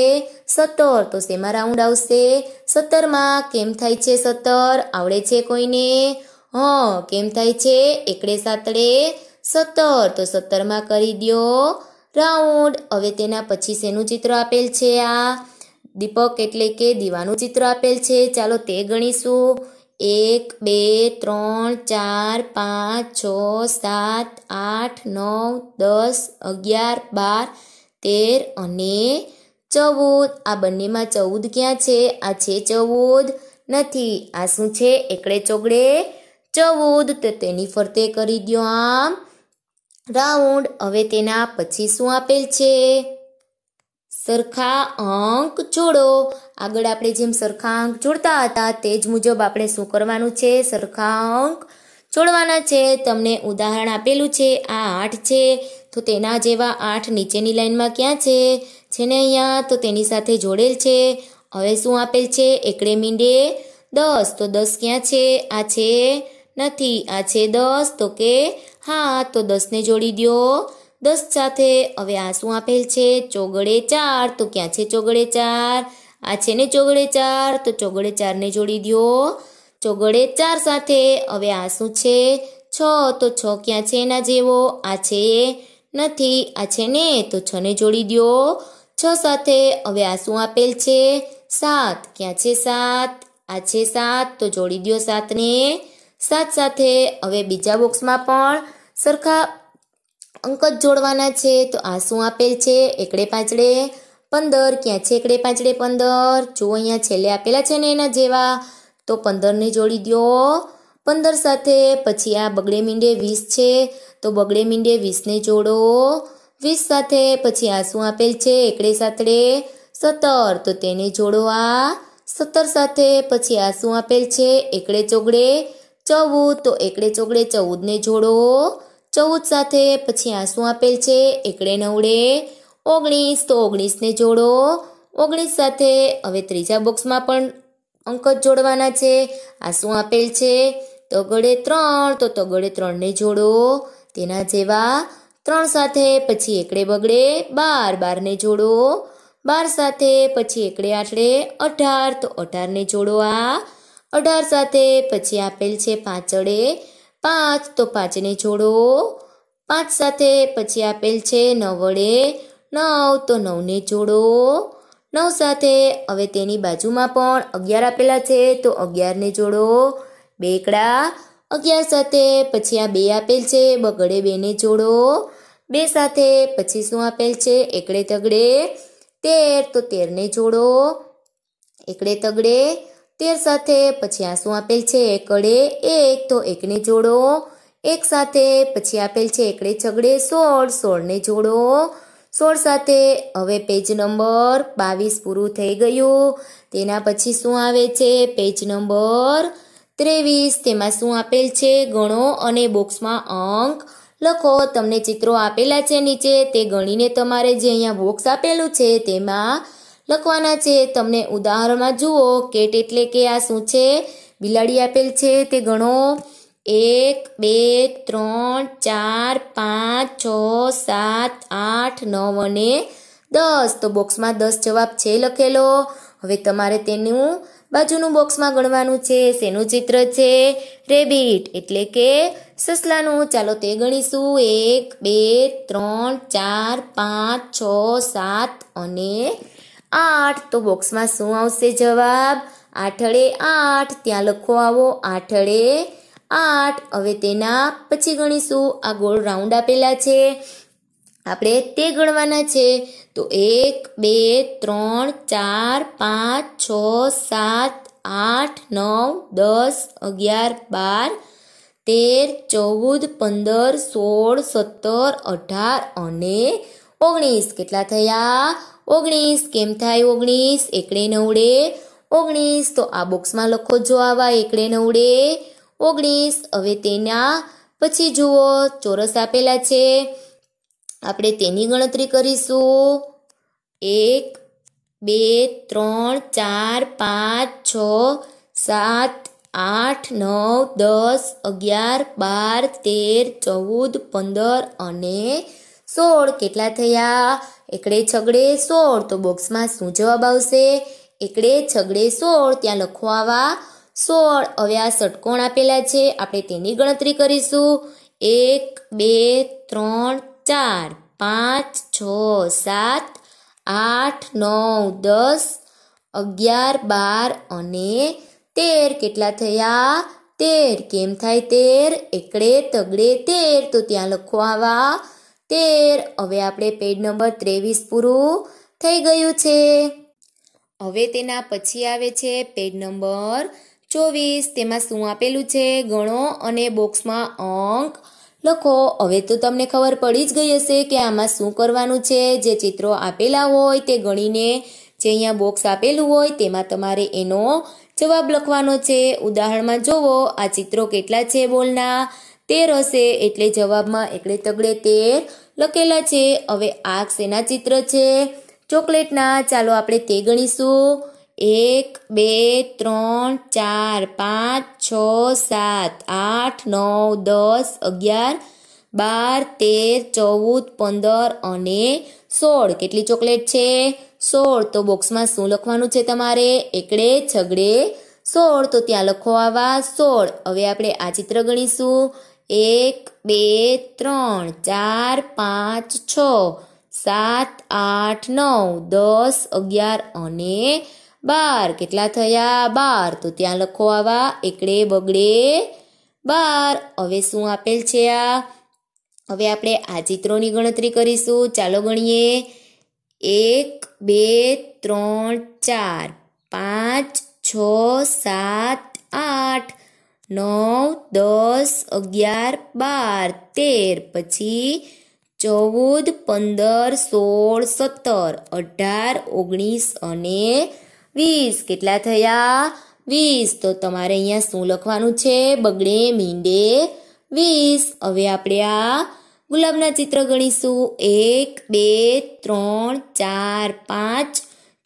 સત્તર તો શેમાં રાઉન્ડ આવશે સત્તરમાં કેમ થાય છે સત્તર આવડે છે કોઈને હં કેમ થાય છે એકડે સાતડે સત્તર તો સત્તરમાં કરી દો રાઉન્ડ હવે તેના પછી શેનું ચિત્ર આપેલ છે આ દીપક એટલે કે દીવાનું ચિત્ર આપેલ છે ચાલો તે ગણીશું એક બે ત્રણ ચાર પાંચ છ સાત આઠ નવ દસ અગિયાર બાર તેર અને ચૌદ આ બંનેમાં ચૌદ ક્યાં છે આ છે ચૌદ નથી આ શું છે એકડે ચોગડે ચૌદ તો તેની ફરતે કરી દો આમ રાઉન્ડ હવે તેના પછી શું આપેલ છે સરખા અંક જોડો આગળ આપણે જેમ સરખા અંક જોડતા હતા તે જ મુજબ આપણે શું કરવાનું છે સરખા અંક જોડવાના છે તમને ઉદાહરણ આપેલું છે આ આઠ છે તો તેના જેવા આઠ નીચેની લાઇનમાં ક્યાં છે છે ને અહીંયા તો તેની સાથે જોડેલ છે હવે શું આપેલ છે એકડે મીંડે દસ તો દસ ક્યાં છે આ છે નથી આ છે દસ તો કે હા તો દસને જોડી દો દસ સાથે હવે આ શું આપેલ છે ચોગડે ચાર તો ક્યાં છે ચોગડે ચાર આ છે ને ચોગડે ચાર તો ચોગડે ચારને જોડી દો ચોગડે ચાર સાથે હવે આ શું છે છ તો છ ક્યાં છે એના જેવો આ છે નથી આ છે ને તો છને જોડી દો છ સાથે હવે આ શું આપેલ છે સાત ક્યાં છે સાત આ છે સાત તો જોડી દો સાતને સાત સાથે હવે બીજા બોક્સમાં પણ સરખા અંક જ જોડવાના છે તો આ શું આપેલ છે એકડે પાછળે પંદર ક્યાં છે એકડે પાછળે પંદર જો અહીંયા છેલ્લે આપેલા છે ને એના જેવા તો પંદરને જોડી દો પંદર સાથે પછી આ બગડે મીંડે વીસ છે તો બગડે મીંડે વીસને જોડો વીસ સાથે પછી આ શું આપેલ છે એકડે સાથે સત્તર તો તેને જોડો આ સત્તર સાથે પછી આ શું આપેલ છે એકડે ચોગડે ચૌદ તો એકડે ચોગડે ચૌદને જોડો ચૌદ સાથે પછી આ આપેલ છે એકડે નવડે ઓગણીસ તો ઓગણીસને જોડો ઓગણીસ સાથે હવે ત્રીજા બોક્સમાં પણ અંક જોડવાના છે આ આપેલ છે તગડે ત્રણ તો તગડે ત્રણને જોડો તેના જેવા ત્રણ સાથે પછી એકડે બગડે બાર બારને જોડો બાર સાથે પછી એકડે આઠડે અઢાર તો અઢારને જોડો આ અઢાર સાથે પછી આપેલ છે પાંચડે પાંચ તો પાંચને જોડો પાંચ સાથે પછી આપેલ છે નવ વડે નવ તો નવને જોડો નવ સાથે હવે તેની બાજુમાં પણ અગિયાર આપેલા છે તો અગિયારને જોડો બેકડા અગિયાર સાથે પછી આ બે આપેલ છે બગડે બેને જોડો બે સાથે પછી શું આપેલ છે એકડે તગડે તેર તો તેરને જોડો એકડે તગડે તેર સાથે પછી આ શું આપેલ છે એકડે એક તો એકને જોડો એક સાથે પછી આપેલ છે એકડે છગડે સોળ સોળને જોડો સોળ સાથે હવે પેજ નંબર બાવીસ પૂરું થઈ ગયું તેના પછી શું આવે છે પેજ નંબર ત્રેવીસ તેમાં શું આપેલ છે ગણો અને બોક્સમાં અંક લખો તમને ચિત્રો આપેલા છે નીચે તે ગણીને તમારે જે અહીંયા બોક્સ આપેલું છે તેમાં લખવાના છે તમને ઉદાહરણમાં જુઓ કેટ એટલે કે આ શું છે બિલાડી આપેલ છે તે ગણો એક બે ત્રણ ચાર પાંચ છ સાત આઠ નવ અને દસ તો બોક્સમાં દસ જવાબ છે લખેલો હવે તમારે તેનું બાજુનું બોક્સમાં ગણવાનું છે શેનું ચિત્ર છે રેબિટ એટલે કે સસલાનું ચાલો તે ગણીશું એક બે ત્રણ ચાર પાંચ છ સાત અને આઠ તો બોક્સમાં શું આવશે જવાબ આઠળે આઠ ત્યાં લખો આવો આઠળે આઠ હવે તેના પછી ગણીશું આ ગોળ રાઉન્ડ આપેલા છે આપણે તે ગણવાના છે તો એક બે ત્રણ ચાર પાંચ છ સાત આઠ નવ દસ અગિયાર બાર તેર ચૌદ પંદર સોળ સત્તર અઢાર અને ઓગણીસ કેટલા થયા ઓગણીસ કેમ થાય ઓગણીસ એકડે નવડે ઓગણીસ તો આ બોક્સમાં લખો જો આવા એકડે નવડે ઓગણીસ હવે તેના પછી જુઓ ચોરસ આપેલા છે આપણે તેની ગણતરી કરીશું એક બે ત્રણ ચાર પાંચ છ સાત આઠ નવ દસ અગિયાર બાર તેર ચૌદ પંદર અને સોળ કેટલા થયા એકડે છગડે સોળ તો બોક્સમાં શું જવાબ આવશે એકડે છગડે સોળ ત્યાં લખો સોળ હવે આ ષટકોણ આપેલા છે આપણે તેની ગણતરી કરીશું એક બે ત્રણ ચાર પાંચ છ સાત આઠ નવ દસ અગિયાર બાર અને તેર કેટલા થયા તેર કેમ થાય તેર એકડે તગડે તેર તો ત્યાં લખો આવા તેર હવે આપણે પેજ નંબર ત્રેવીસ પૂરું થઈ ગયું છે હવે તેના પછી આવે છે પેજ નંબર ચોવીસ તેમાં શું આપેલું છે ગણો અને બોક્સમાં અંક લખો હવે તો તમને ખબર પડી જ ગઈ હશે કે આમાં શું કરવાનું છે જે ચિત્રો આપેલા હોય તે ગણીને જે અહીંયા બોક્સ આપેલું હોય તેમાં તમારે એનો જવાબ લખવાનો છે ઉદાહરણમાં જોવો આ ચિત્રો કેટલા છે બોલના તેર હશે એટલે જવાબમાં એકડે તગડે તેર લખેલા છે હવે આગ શેના ચિત્ર છે ચોકલેટના ચાલો આપણે તે ગણીશું એક બે ત્રણ ચાર પાંચ છ સાત આઠ નવ દસ અગિયાર બાર તેર ચૌદ પંદર અને સોળ કેટલી ચોકલેટ છે સોળ તો બોક્સમાં શું લખવાનું છે તમારે એકડે છગડે સોળ તો ત્યાં લખો આવા સોળ હવે આપણે આ ચિત્ર ગણીશું એક બે ત્રણ ચાર પાંચ છ સાત આઠ નવ દસ અગિયાર અને બાર કેટલા થયા બાર તો ત્યાં લખો આવા એકડે બગડે બાર હવે શું આપેલ છે આ હવે આપણે આ ચિત્રોની ગણતરી કરીશું ચાલો ગણીએ એક બે ત્રણ ચાર પાંચ છ સાત આઠ નવ દસ અગિયાર બાર તેર પછી ચૌદ પંદર સોળ સત્તર અઢાર ઓગણીસ અને વીસ કેટલા થયા વીસ તો તમારે અહીંયા શું લખવાનું છે બગડે મીંડે વીસ હવે આપણે આ ગુલાબના ચિત્ર ગણીશું એક બે ત્રણ ચાર પાંચ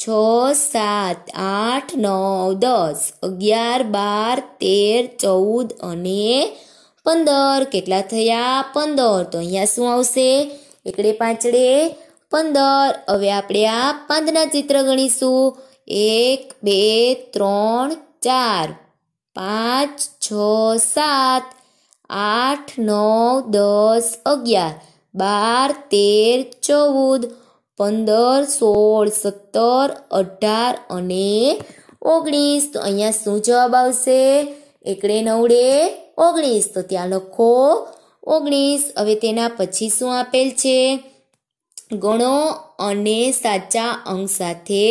છ સાત આઠ નવ દસ અગિયાર બાર તેર ચૌદ અને પંદર કેટલા થયા પંદર તો અહીંયા શું આવશે એકડે પાંચડે પંદર હવે આપણે આ પાંદના ચિત્ર ગણીશું એક બે ત્રણ ચાર પાંચ છ સાત આઠ નવ દસ અગિયાર બાર તેર ચૌદ પંદર સોળ સત્તર અઢાર અને ઓગણીસ તો અહીંયા શું જવાબ આવશે એકડે નવડે ઓગણીસ તો ત્યાં લખો ઓગણીસ હવે તેના પછી શું આપેલ છે ગણો અને સાચા અંક સાથે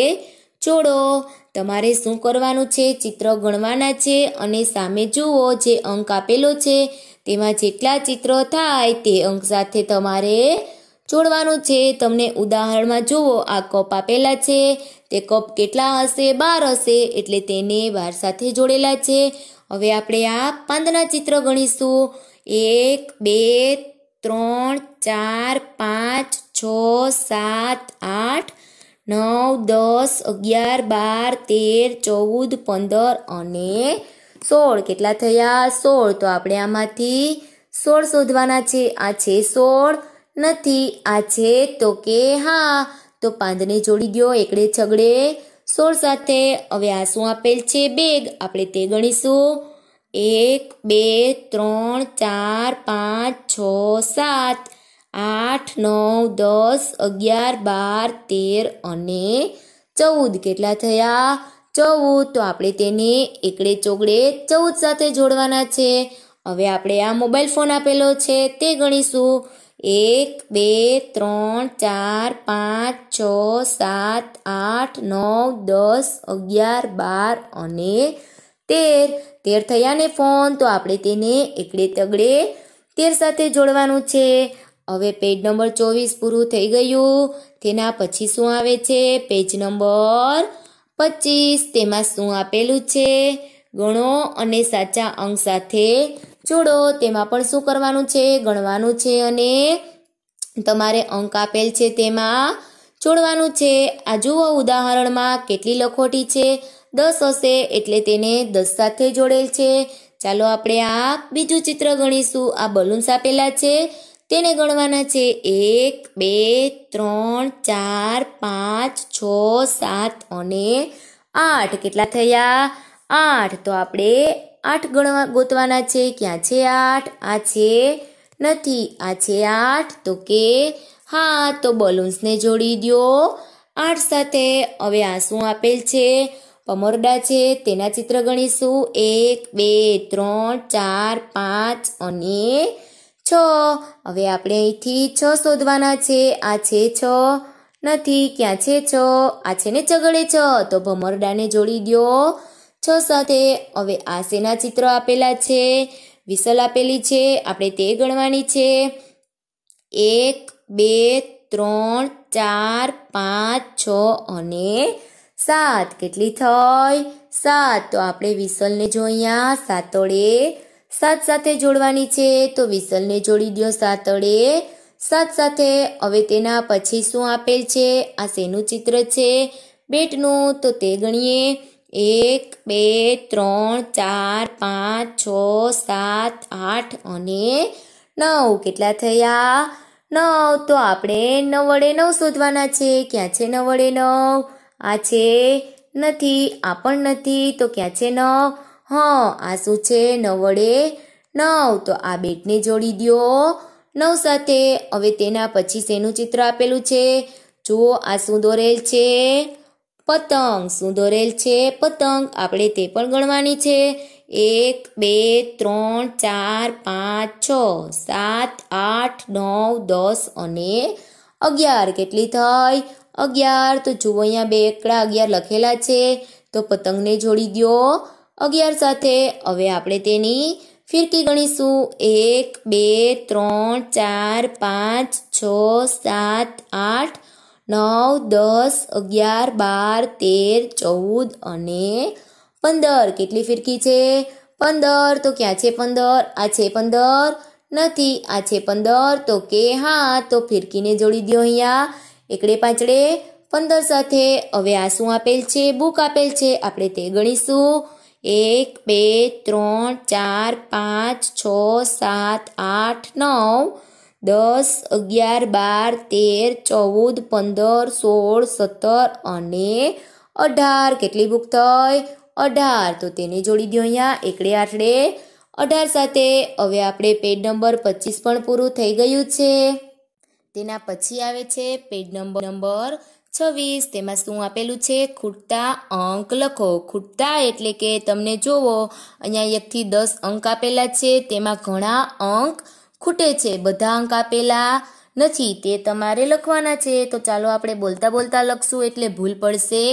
જોડો તમારે શું કરવાનું છે ચિત્ર ગણવાના છે અને સામે જુઓ જે અંક આપેલો છે તેમાં જેટલા ચિત્રો થાય તે અંક સાથે તમારે જોડવાનું છે તમને ઉદાહરણમાં જુઓ આ કપ આપેલા છે તે કપ કેટલા હશે બાર હશે એટલે તેને બાર સાથે જોડેલા છે હવે આપણે આ પાંદના ચિત્ર ગણીશું એક બે ત્રણ ચાર પાંચ છ સાત આઠ નવ દસ અગિયાર બાર તેર ચૌદ પંદર અને સોળ કેટલા થયા સોળ તો આપણે આમાંથી સોળ શોધવાના છે આ છે સોળ નથી આ છે તો કે હા તો પાંદને જોડી ગયો એકડે છગડે સોળ સાથે હવે આ શું આપેલ છે બેગ આપણે તે ગણીશું એક બે ત્રણ ચાર પાંચ છ સાત આઠ નવ દસ અગિયાર બાર તેર અને ચૌદ કેટલા થયા ચૌદ તો આપણે તેને એકડે ચોગડે ચૌદ સાથે જોડવાના છે હવે આપણે આ મોબાઈલ ફોન આપેલો છે તે ગણીશું એક બે ત્રણ ચાર પાંચ છ સાત આઠ નવ દસ અગિયાર બાર અને તેર તેર થયા ને ફોન તો આપણે તેને એકડે તગડે તેર સાથે જોડવાનું છે હવે પેજ નંબર ચોવીસ પૂરું થઈ ગયું તેના પછી શું આવે છે પેજ નંબર પચીસ તેમાં શું આપેલું છે ગણો અને સાચા અંક સાથે જોડો તેમાં પણ શું કરવાનું છે ગણવાનું છે અને તમારે અંક આપેલ છે તેમાં જોડવાનું છે આ જુઓ ઉદાહરણમાં કેટલી લખોટી છે દસ હશે એટલે તેને દસ સાથે જોડેલ છે ચાલો આપણે આ બીજું ચિત્ર ગણીશું આ બલૂન્સ આપેલા છે તેને ગણવાના છે એક બે ત્રણ ચાર પાંચ છ સાત અને આઠ કેટલા થયા આઠ તો આપણે આઠ ગણવા ગોતવાના છે ક્યાં છે આઠ આ છે નથી આ છે આઠ તો કે હા તો બલૂન્સને જોડી દો આઠ સાથે હવે આ શું આપેલ છે પમરડા છે તેના ચિત્ર ગણીશું એક બે ત્રણ ચાર પાંચ અને છ હવે આપણે અહીંથી છ શોધવાના છે આ છે છ નથી ક્યાં છે છ આ છે ને ચગડે છ તો ભમરડાને જોડી દો છ સાથે હવે આ શેના ચિત્ર આપેલા છે વિસલ આપેલી છે આપણે તે ગણવાની છે એક બે ત્રણ ચાર પાંચ છ અને સાત કેટલી થઈ સાત તો આપણે વિસલને જો અહીંયા સાતોડે સાત સાથે જોડવાની છે તો વિસલને જોડી દો સાતોડે સાત સાથે હવે તેના પછી શું આપેલ છે આ શેનું ચિત્ર છે બેટનું તો તે ગણીએ એક બે ત્રણ ચાર પાંચ છ સાત આઠ અને નવ કેટલા થયા નવ તો આપણે નવ વડે નવ શોધવાના છે ક્યાં છે નવ વડે નવ આ છે નથી આ પણ નથી તો ક્યાં છે નવ હં આ શું છે નવ વડે નવ તો આ બેટને જોડી દો નવ સાથે હવે તેના પછી શેનું ચિત્ર આપેલું છે જુઓ આ શું દોરેલ છે પતંગ શું દોરેલ છે પતંગ આપણે તે પણ ગણવાની છે એક બે ત્રણ ચાર પાંચ છ સાત આઠ નવ દસ અને અગિયાર કેટલી થઈ અગિયાર તો જુઓ અહીંયા બે એકડા અગિયાર લખેલા છે તો પતંગને જોડી દો અગિયાર સાથે હવે આપણે તેની ફિરકી ગણીશું એક બે ત્રણ ચાર પાંચ છ સાત આઠ નવ દસ અગિયાર બાર તેર ચૌદ અને પંદર કેટલી ફિરકી છે પંદર તો ક્યાં છે પંદર આ છે પંદર નથી આ છે પંદર તો કે હા તો ફિરકીને જોડી દો અહીંયા એકડે પાંચડે પંદર સાથે હવે આ શું આપેલ છે બુક આપેલ છે આપણે તે ગણીશું એક બે ત્રણ ચાર પાંચ છ સાત આઠ નવ દસ અગિયાર બાર તેર ચૌદ પંદર સોળ સત્તર અને અઢાર કેટલી બુક થઈ અઢાર તો તેને જોડી દો અહીંયા એકડે આઠડે અઢાર સાથે હવે આપણે પેજ નંબર પચીસ પણ પૂરું થઈ ગયું છે તેના પછી આવે છે પેજ નંબર નંબર છવ્વીસ તેમાં શું આપેલું છે ખૂટતા અંક લખો ખૂટતા એટલે કે તમને જોવો અહીંયા એકથી દસ અંક આપેલા છે તેમાં ઘણા અંક ખૂટે છે બધા અંક આપેલા નથી તે તમારે લખવાના છે તો ચાલો આપણે બોલતા બોલતા લખશું એટલે ભૂલ પડશે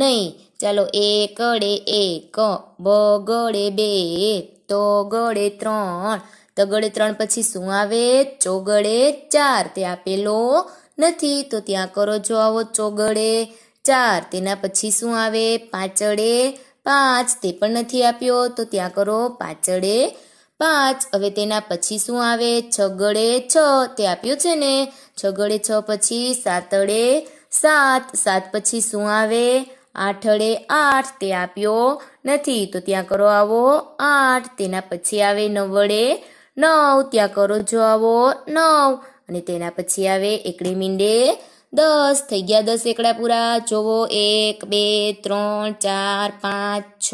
નહીં ચાલો એક ડે એક બ ગળે બે તો ગળે ત્રણ તગડે ત્રણ પછી શું આવે ચોગડે ચાર તે આપેલો નથી તો ત્યાં કરો છો આવો ચોગડે ચાર તેના પછી શું આવે પાંચડે પાંચ તે પણ નથી આપ્યો તો ત્યાં કરો પાંચડે પાંચ હવે તેના પછી શું આવે છગડે છ તે આપ્યું છે ને છગડે છ પછી સાતડે સાત સાત પછી શું આવે આઠડે આઠ તે આપ્યો નથી તો ત્યાં કરો આવો આઠ તેના પછી આવે નવડે નવ ત્યાં કરો જો આવો નવ અને તેના પછી આવે એકડે મીંડે દસ થઈ ગયા દસ એકડા પૂરા જોવો એક બે ત્રણ ચાર પાંચ છ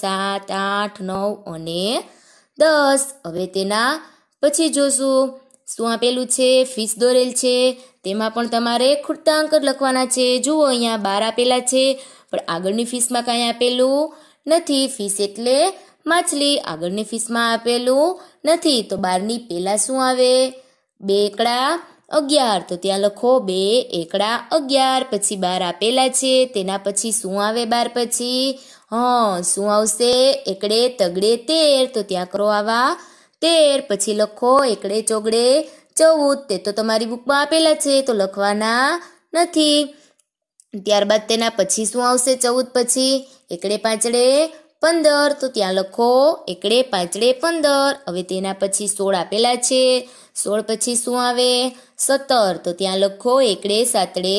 સાત આઠ નવ અને દસ હવે તેના પછી જોશું શું આપેલું છે ફીસ દોરેલ છે તેમાં પણ તમારે ખૂટતા અંક લખવાના છે જુઓ અહીંયા બાર આપેલા છે પણ આગળની ફીસમાં કાંઈ આપેલું નથી ફીસ એટલે માછલી આગળની ફીસમાં આપેલું નથી તો બારની પહેલાં શું આવે બે એકડા અગિયાર તો ત્યાં લખો બે એકડા અગિયાર પછી બાર આપેલા છે તેના પછી શું આવે બાર પછી હં શું આવશે એકડે તગડે તેર તો ત્યાં કરો આવા તેર પછી લખો એકડે ચોગડે ચૌદ તે તો તમારી બુકમાં આપેલા છે તો લખવાના નથી ત્યારબાદ તેના પછી શું આવશે ચૌદ પછી એકડે પાંચડે પંદર તો ત્યાં લખો એકડે પાંચડે પંદર હવે તેના પછી સોળ આપેલા છે સોળ પછી શું આવે સત્તર તો ત્યાં લખો એકડે સાતડે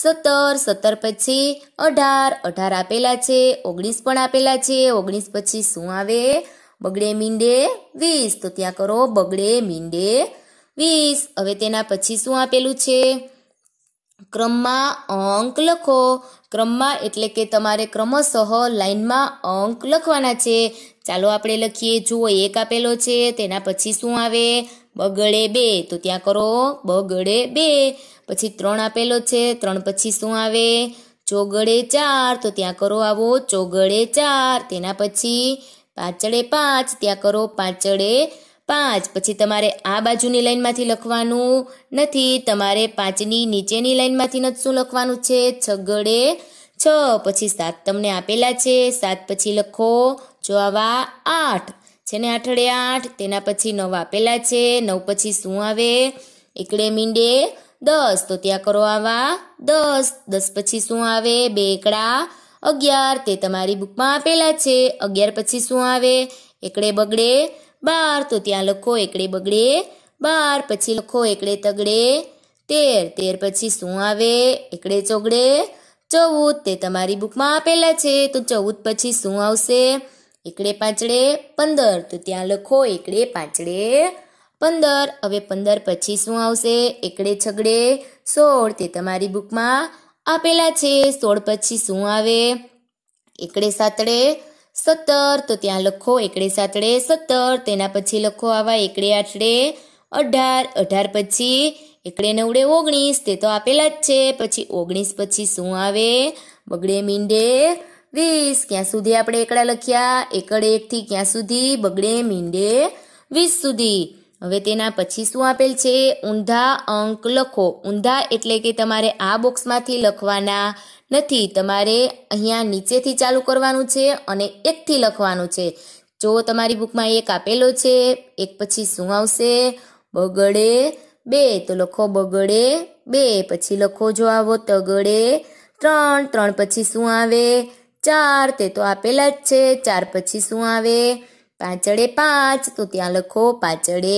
સત્તર સત્તર પછી અઢાર અઢાર આપેલા છે ઓગણીસ પણ આપેલા છે ઓગણીસ પછી શું આવે બગડે મીંડે વીસ તો ત્યાં કરો બગડે મીંડે વીસ હવે તેના પછી શું આપેલું છે ક્રમમાં અંક લખો ક્રમમાં એટલે કે તમારે ક્રમશઃ લાઇનમાં અંક લખવાના છે ચાલો આપણે લખીએ જુઓ એક આપેલો છે તેના પછી શું આવે બગડે બે તો ત્યાં કરો બગડે બે પછી ત્રણ આપેલો છે ત્રણ પછી શું આવે ચોગડે ચાર તો ત્યાં કરો આવો ચોગડે ચાર તેના પછી પાંચડે પાંચ ત્યાં કરો પાંચડે પાંચ પછી તમારે આ બાજુની લાઇનમાંથી લખવાનું નથી તમારે પાંચની નીચેની લાઇનમાંથી નથી શું લખવાનું છે છગડે છ પછી સાત તમને આપેલા છે સાત પછી લખો જો આવા આઠ છે ને આઠડે આઠ તેના પછી નવ આપેલા છે નવ પછી શું આવે એકડે મીંડે દસ તો ત્યાં કરો આવા દસ દસ પછી શું આવે બે એકડા અગિયાર તે તમારી બુકમાં આપેલા છે અગિયાર પછી શું આવે એકડે બગડે બાર તો ત્યાં લખો એકડે બગડે બાર પછી લખો એકડે તગડે તેર તેર પછી શું આવે એકડે ચોગડે ચૌદ તે તમારી બુકમાં આપેલા છે તો ચૌદ પછી શું આવશે એકડે પાંચડે પંદર તો ત્યાં લખો એકડે પાંચડે પંદર હવે પંદર પછી શું આવશે એકડે છગડે સોળ તે તમારી બુકમાં આપેલા છે સોળ પછી શું આવે એકડે સાતડે સત્તર તો ત્યાં લખો એકડે સાતડે સત્તર તેના પછી લખો આવા એકડે આઠડે અઢાર અઢાર પછી એકડે નવડે ઓગણીસ તે તો આપેલા જ છે પછી ઓગણીસ પછી શું આવે બગડે મીંડે વીસ ક્યાં સુધી આપણે એકડા લખ્યા એકડ એકથી ક્યાં સુધી બગડે મીંડે વીસ સુધી હવે તેના પછી શું આપેલ છે ઊંધા અંક લખો ઊંધા એટલે કે તમારે આ બોક્સમાંથી લખવાના નથી તમારે અહીંયા નીચેથી ચાલુ કરવાનું છે અને એકથી લખવાનું છે જો તમારી બુકમાં એક આપેલો છે એક પછી શું આવશે બગડે બે તો લખો બગડે બે પછી લખો જો આવો તગડે ત્રણ ત્રણ પછી શું આવે ચાર તે તો આપેલા જ છે ચાર પછી શું આવે પાંચડે પાંચ તો ત્યાં લખો પાંચડે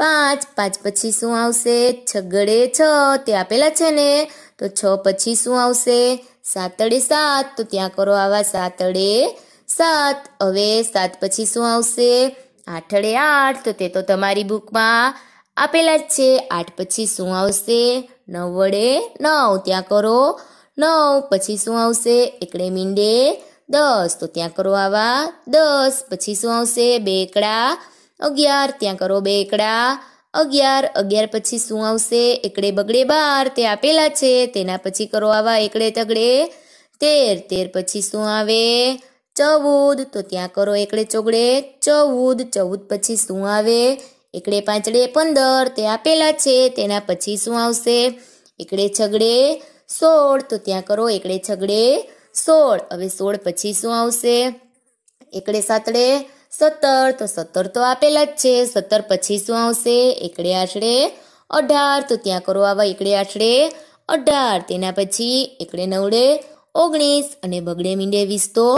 પાંચ પાંચ પછી શું આવશે છગડે છ તે આપેલા છે ને તો છ પછી શું આવશે સાતડે સાત તો ત્યાં કરો આવા સાતડે સાત હવે સાત પછી શું આવશે આઠડે આઠ તો તે તો તમારી બુકમાં આપેલા જ છે આઠ પછી શું આવશે નવ વડે નવ ત્યાં કરો નવ પછી શું આવશે એકડે મીંડે દસ તો ત્યાં કરો આવા દસ પછી શું આવશે બે એકડા અગિયાર ત્યાં કરો બે એકડા અગિયાર અગિયાર પછી શું આવશે એકડે બગડે બાર તે આપેલા છે તેના પછી કરો આવા એકડે તગડે તેર તેર પછી શું આવે ચૌદ તો ત્યાં કરો એકડે ચોગડે ચૌદ ચૌદ પછી શું આવે એકડે પાંચડે પંદર તે આપેલા છે તેના પછી શું આવશે એકડે છગડે સોળ તો ત્યાં કરો એકડે છગડે સોળ હવે સોળ પછી શું આવશે એકડે સાતડે સત્તર તો સત્તર તો આપેલા જ છે સત્તર પછી શું આવશે એકડે આઠડે અઢાર તો ત્યાં કરો આવા એકડે આઠડે અઢાર તેના પછી એકડે નવડે ઓગણીસ અને બગડે મીંડે વીસ તો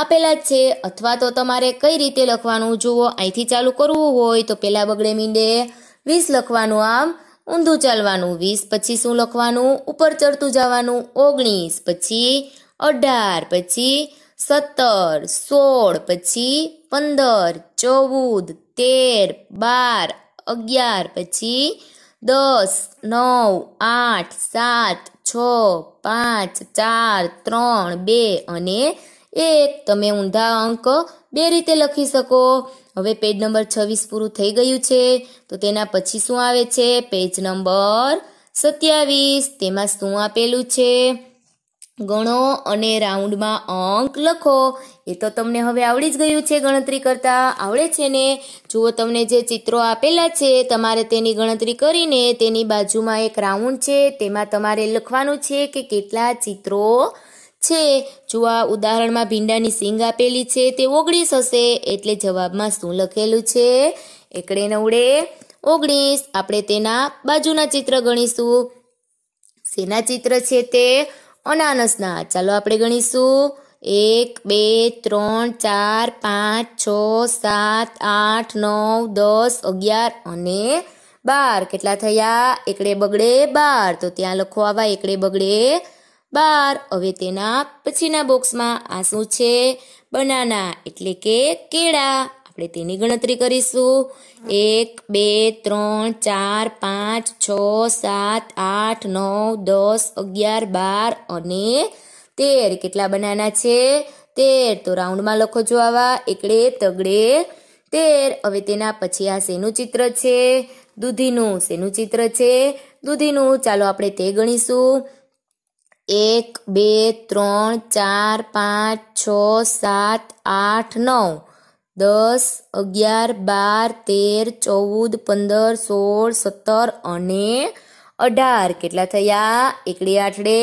આપેલા જ છે અથવા તો તમારે કઈ રીતે લખવાનું જુઓ અહીંથી ચાલુ કરવું હોય તો પહેલાં બગડે મીંડે વીસ લખવાનું આમ ઊંધું ચાલવાનું વીસ પછી શું લખવાનું ઉપર ચડતું જવાનું ઓગણીસ પછી અઢાર પછી સત્તર સોળ પછી પંદર ચૌદ તેર બાર અગિયાર પછી દસ નવ આઠ સાત છ પાંચ ચાર ત્રણ બે અને એક તમે ઊંધા અંક બે રીતે લખી શકો હવે પેજ નંબર છવ્વીસ પૂરું થઈ ગયું છે તો તેના પછી શું આવે છે પેજ નંબર સત્યાવીસ તેમાં શું આપેલું છે ગણો અને રાઉન્ડમાં અંક લખો એ તો તમને હવે આવડી જ ગયું છે ગણતરી કરતા આવડે છે ને જુઓ તમને જે ચિત્રો આપેલા છે તમારે તેની ગણતરી કરીને તેની બાજુમાં એક રાઉન્ડ છે તેમાં તમારે લખવાનું છે કે કેટલા ચિત્રો છે જો આ ઉદાહરણમાં ભીંડાની સિંગ આપેલી છે તે ઓગણીસ હશે એટલે જવાબમાં શું લખેલું છે એકડે નવડે ઓગણીસ આપણે તેના બાજુના ચિત્ર ગણીશું શેના ચિત્ર છે તે અનાનસના ચાલો આપણે ગણીશું એક બે ત્રણ ચાર પાંચ છ સાત આઠ નવ દસ અગિયાર અને બાર કેટલા થયા એકડે બગડે બાર તો ત્યાં લખો આવા એકડે બગડે બાર હવે તેના પછીના બોક્સમાં આ શું છે બનાના એટલે કે કેળા આપણે તેની ગણતરી કરીશું એક બે ત્રણ ચાર પાંચ છ સાત આઠ નવ દસ અગિયાર બાર અને તેર કેટલા બનાના છે તેર તો રાઉન્ડમાં લખો છો આવા એકડે તગડે તેર હવે તેના પછી આ શેનું ચિત્ર છે દૂધીનું શેનું ચિત્ર છે દૂધીનું ચાલો આપણે તે ગણીશું એક બે ત્રણ ચાર પાંચ છ સાત આઠ નવ દસ અગિયાર બાર તેર ચૌદ પંદર સોળ સત્તર અને અઢાર કેટલા થયા એકડી આઠડે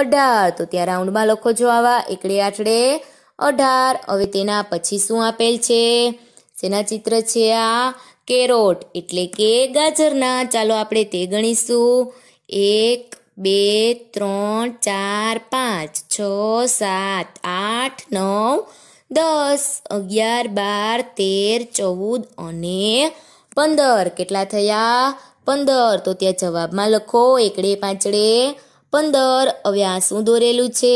અઢાર તો ત્યાં રાઉન્ડમાં લખો છો આવા એકડી આઠડે અઢાર હવે તેના પછી શું આપેલ છે તેના ચિત્ર છે આ કેરોટ એટલે કે ગાજરના ચાલો આપણે તે ગણીશું એક બે ત્રણ ચાર પાંચ છ સાત આઠ નવ દસ અગિયાર બાર તેર ચૌદ અને પંદર કેટલા થયા પંદર તો ત્યાં જવાબમાં લખો એકડે પાંચડે પંદર હવે આ શું દોરેલું છે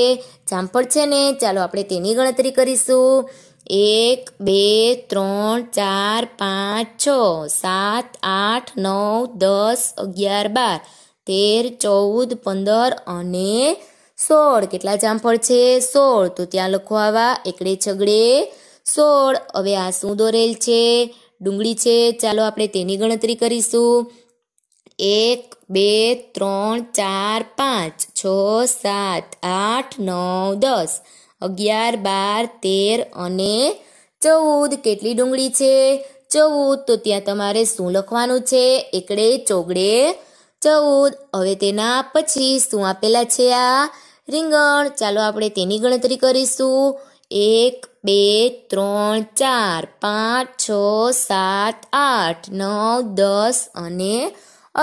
જામફળ છે ને ચાલો આપણે તેની ગણતરી કરીશું એક બે ત્રણ ચાર પાંચ છ સાત આઠ નવ દસ અગિયાર બાર તેર ચૌદ પંદર અને સોળ કેટલા જામફળ છે સોળ તો ત્યાં લખો આવા એકડે છગડે સોળ હવે આ શું દોરેલ છે ડુંગળી છે ચાલો આપણે તેની ગણતરી કરીશું એક બે ત્રણ ચાર પાંચ છ સાત આઠ નવ દસ અગિયાર બાર તેર અને ચૌદ કેટલી ડુંગળી છે ચૌદ તો ત્યાં તમારે શું લખવાનું છે એકડે ચોગડે ચૌદ હવે તેના પછી શું આપેલા છે આ રીંગણ ચાલો આપણે તેની ગણતરી કરીશું એક બે ત્રણ ચાર પાંચ છ સાત આઠ નવ દસ અને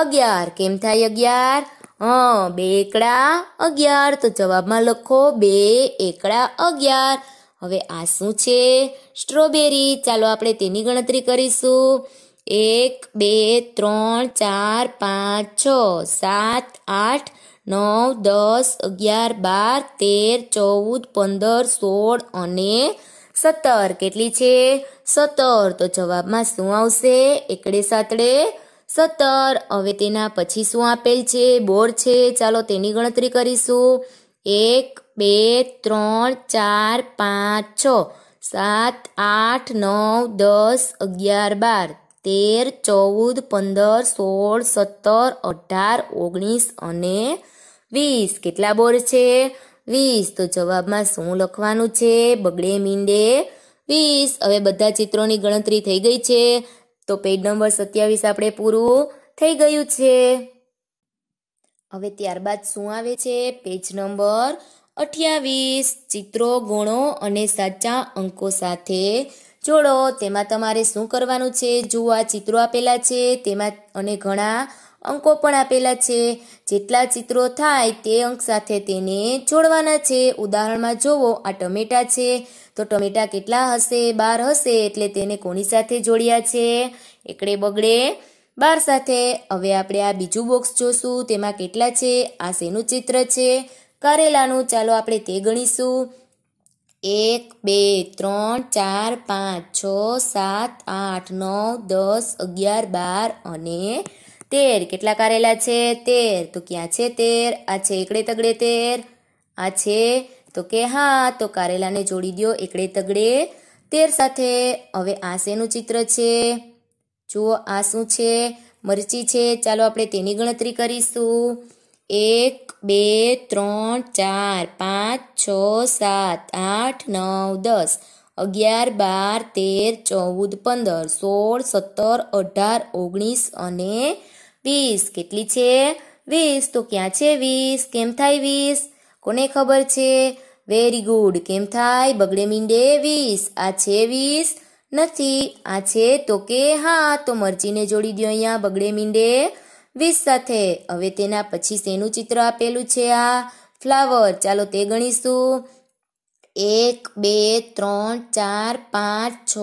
અગિયાર કેમ થાય અગિયાર હં બે એકડા અગિયાર તો જવાબમાં લખો બે એકડા અગિયાર હવે આ શું છે સ્ટ્રોબેરી ચાલો આપણે તેની ગણતરી કરીશું એક બે ત્રણ ચાર પાંચ છ સાત આઠ નવ દસ અગિયાર બાર તેર ચૌદ પંદર સોળ અને સત્તર કેટલી છે સત્તર તો જવાબમાં શું આવશે એકડે સાતડે સત્તર હવે તેના પછી શું આપેલ છે બોર છે ચાલો તેની ગણતરી કરીશું એક બે ત્રણ ચાર પાંચ છ સાત આઠ નવ દસ અગિયાર બાર તેર ચૌદ પંદર સોળ સત્તર અઢાર ઓગણીસ અને વીસ કેટલા બોર છે વીસ તો જવાબમાં શું લખવાનું છે બગડે મીંડે વીસ હવે બધા ચિત્રોની ગણતરી થઈ ગઈ છે તો પેજ નંબર સત્યાવીસ આપણે પૂરું થઈ ગયું છે હવે ત્યારબાદ શું આવે છે પેજ નંબર અઠ્યાવીસ ચિત્રો ગુણો અને સાચા અંકો સાથે જોડો તેમાં તમારે શું કરવાનું છે જુઓ આ ચિત્રો આપેલા છે તેમાં અને ઘણા અંકો પણ આપેલા છે જેટલા ચિત્રો થાય તે અંક સાથે તેને જોડવાના છે ઉદાહરણમાં જોવો આ ટમેટા છે તો ટમેટા કેટલા હશે બાર હશે એટલે તેને કોની સાથે જોડ્યા છે એકડે બગડે બાર સાથે હવે આપણે આ બીજું બોક્સ જોશું તેમાં કેટલા છે આ શેનું ચિત્ર છે કારેલાનું ચાલો આપણે તે ગણીશું એક બે ત્રણ ચાર પાંચ છ સાત આઠ નવ દસ અગિયાર બાર અને તેર કેટલા કારેલા છે તેર તો ક્યાં છે તેર આ છે એકડે તગડે તેર આ છે તો કે હા તો કારેલાને જોડી દો એકડે તગડે તેર સાથે હવે આ શેનું ચિત્ર છે જુઓ આ શું છે મરચી છે ચાલો આપણે તેની ગણતરી કરીશું એક બે ત્રણ ચાર પાંચ છ સાત આઠ નવ દસ અગિયાર બાર તેર ચૌદ પંદર સોળ સત્તર અઢાર ઓગણીસ અને વીસ કેટલી છે વીસ તો ક્યાં છે વીસ કેમ થાય વીસ કોને ખબર છે વેરી ગુડ કેમ થાય બગડે મીંડે વીસ આ છે વીસ નથી આ છે તો કે હા તો મરચીને જોડી દો અહીંયા બગડે મીંડે વીસ સાથે હવે તેના પછી શેનું ચિત્ર આપેલું છે આ ફ્લાવર ચાલો તે ગણીશું એક બે ત્રણ ચાર પાંચ છ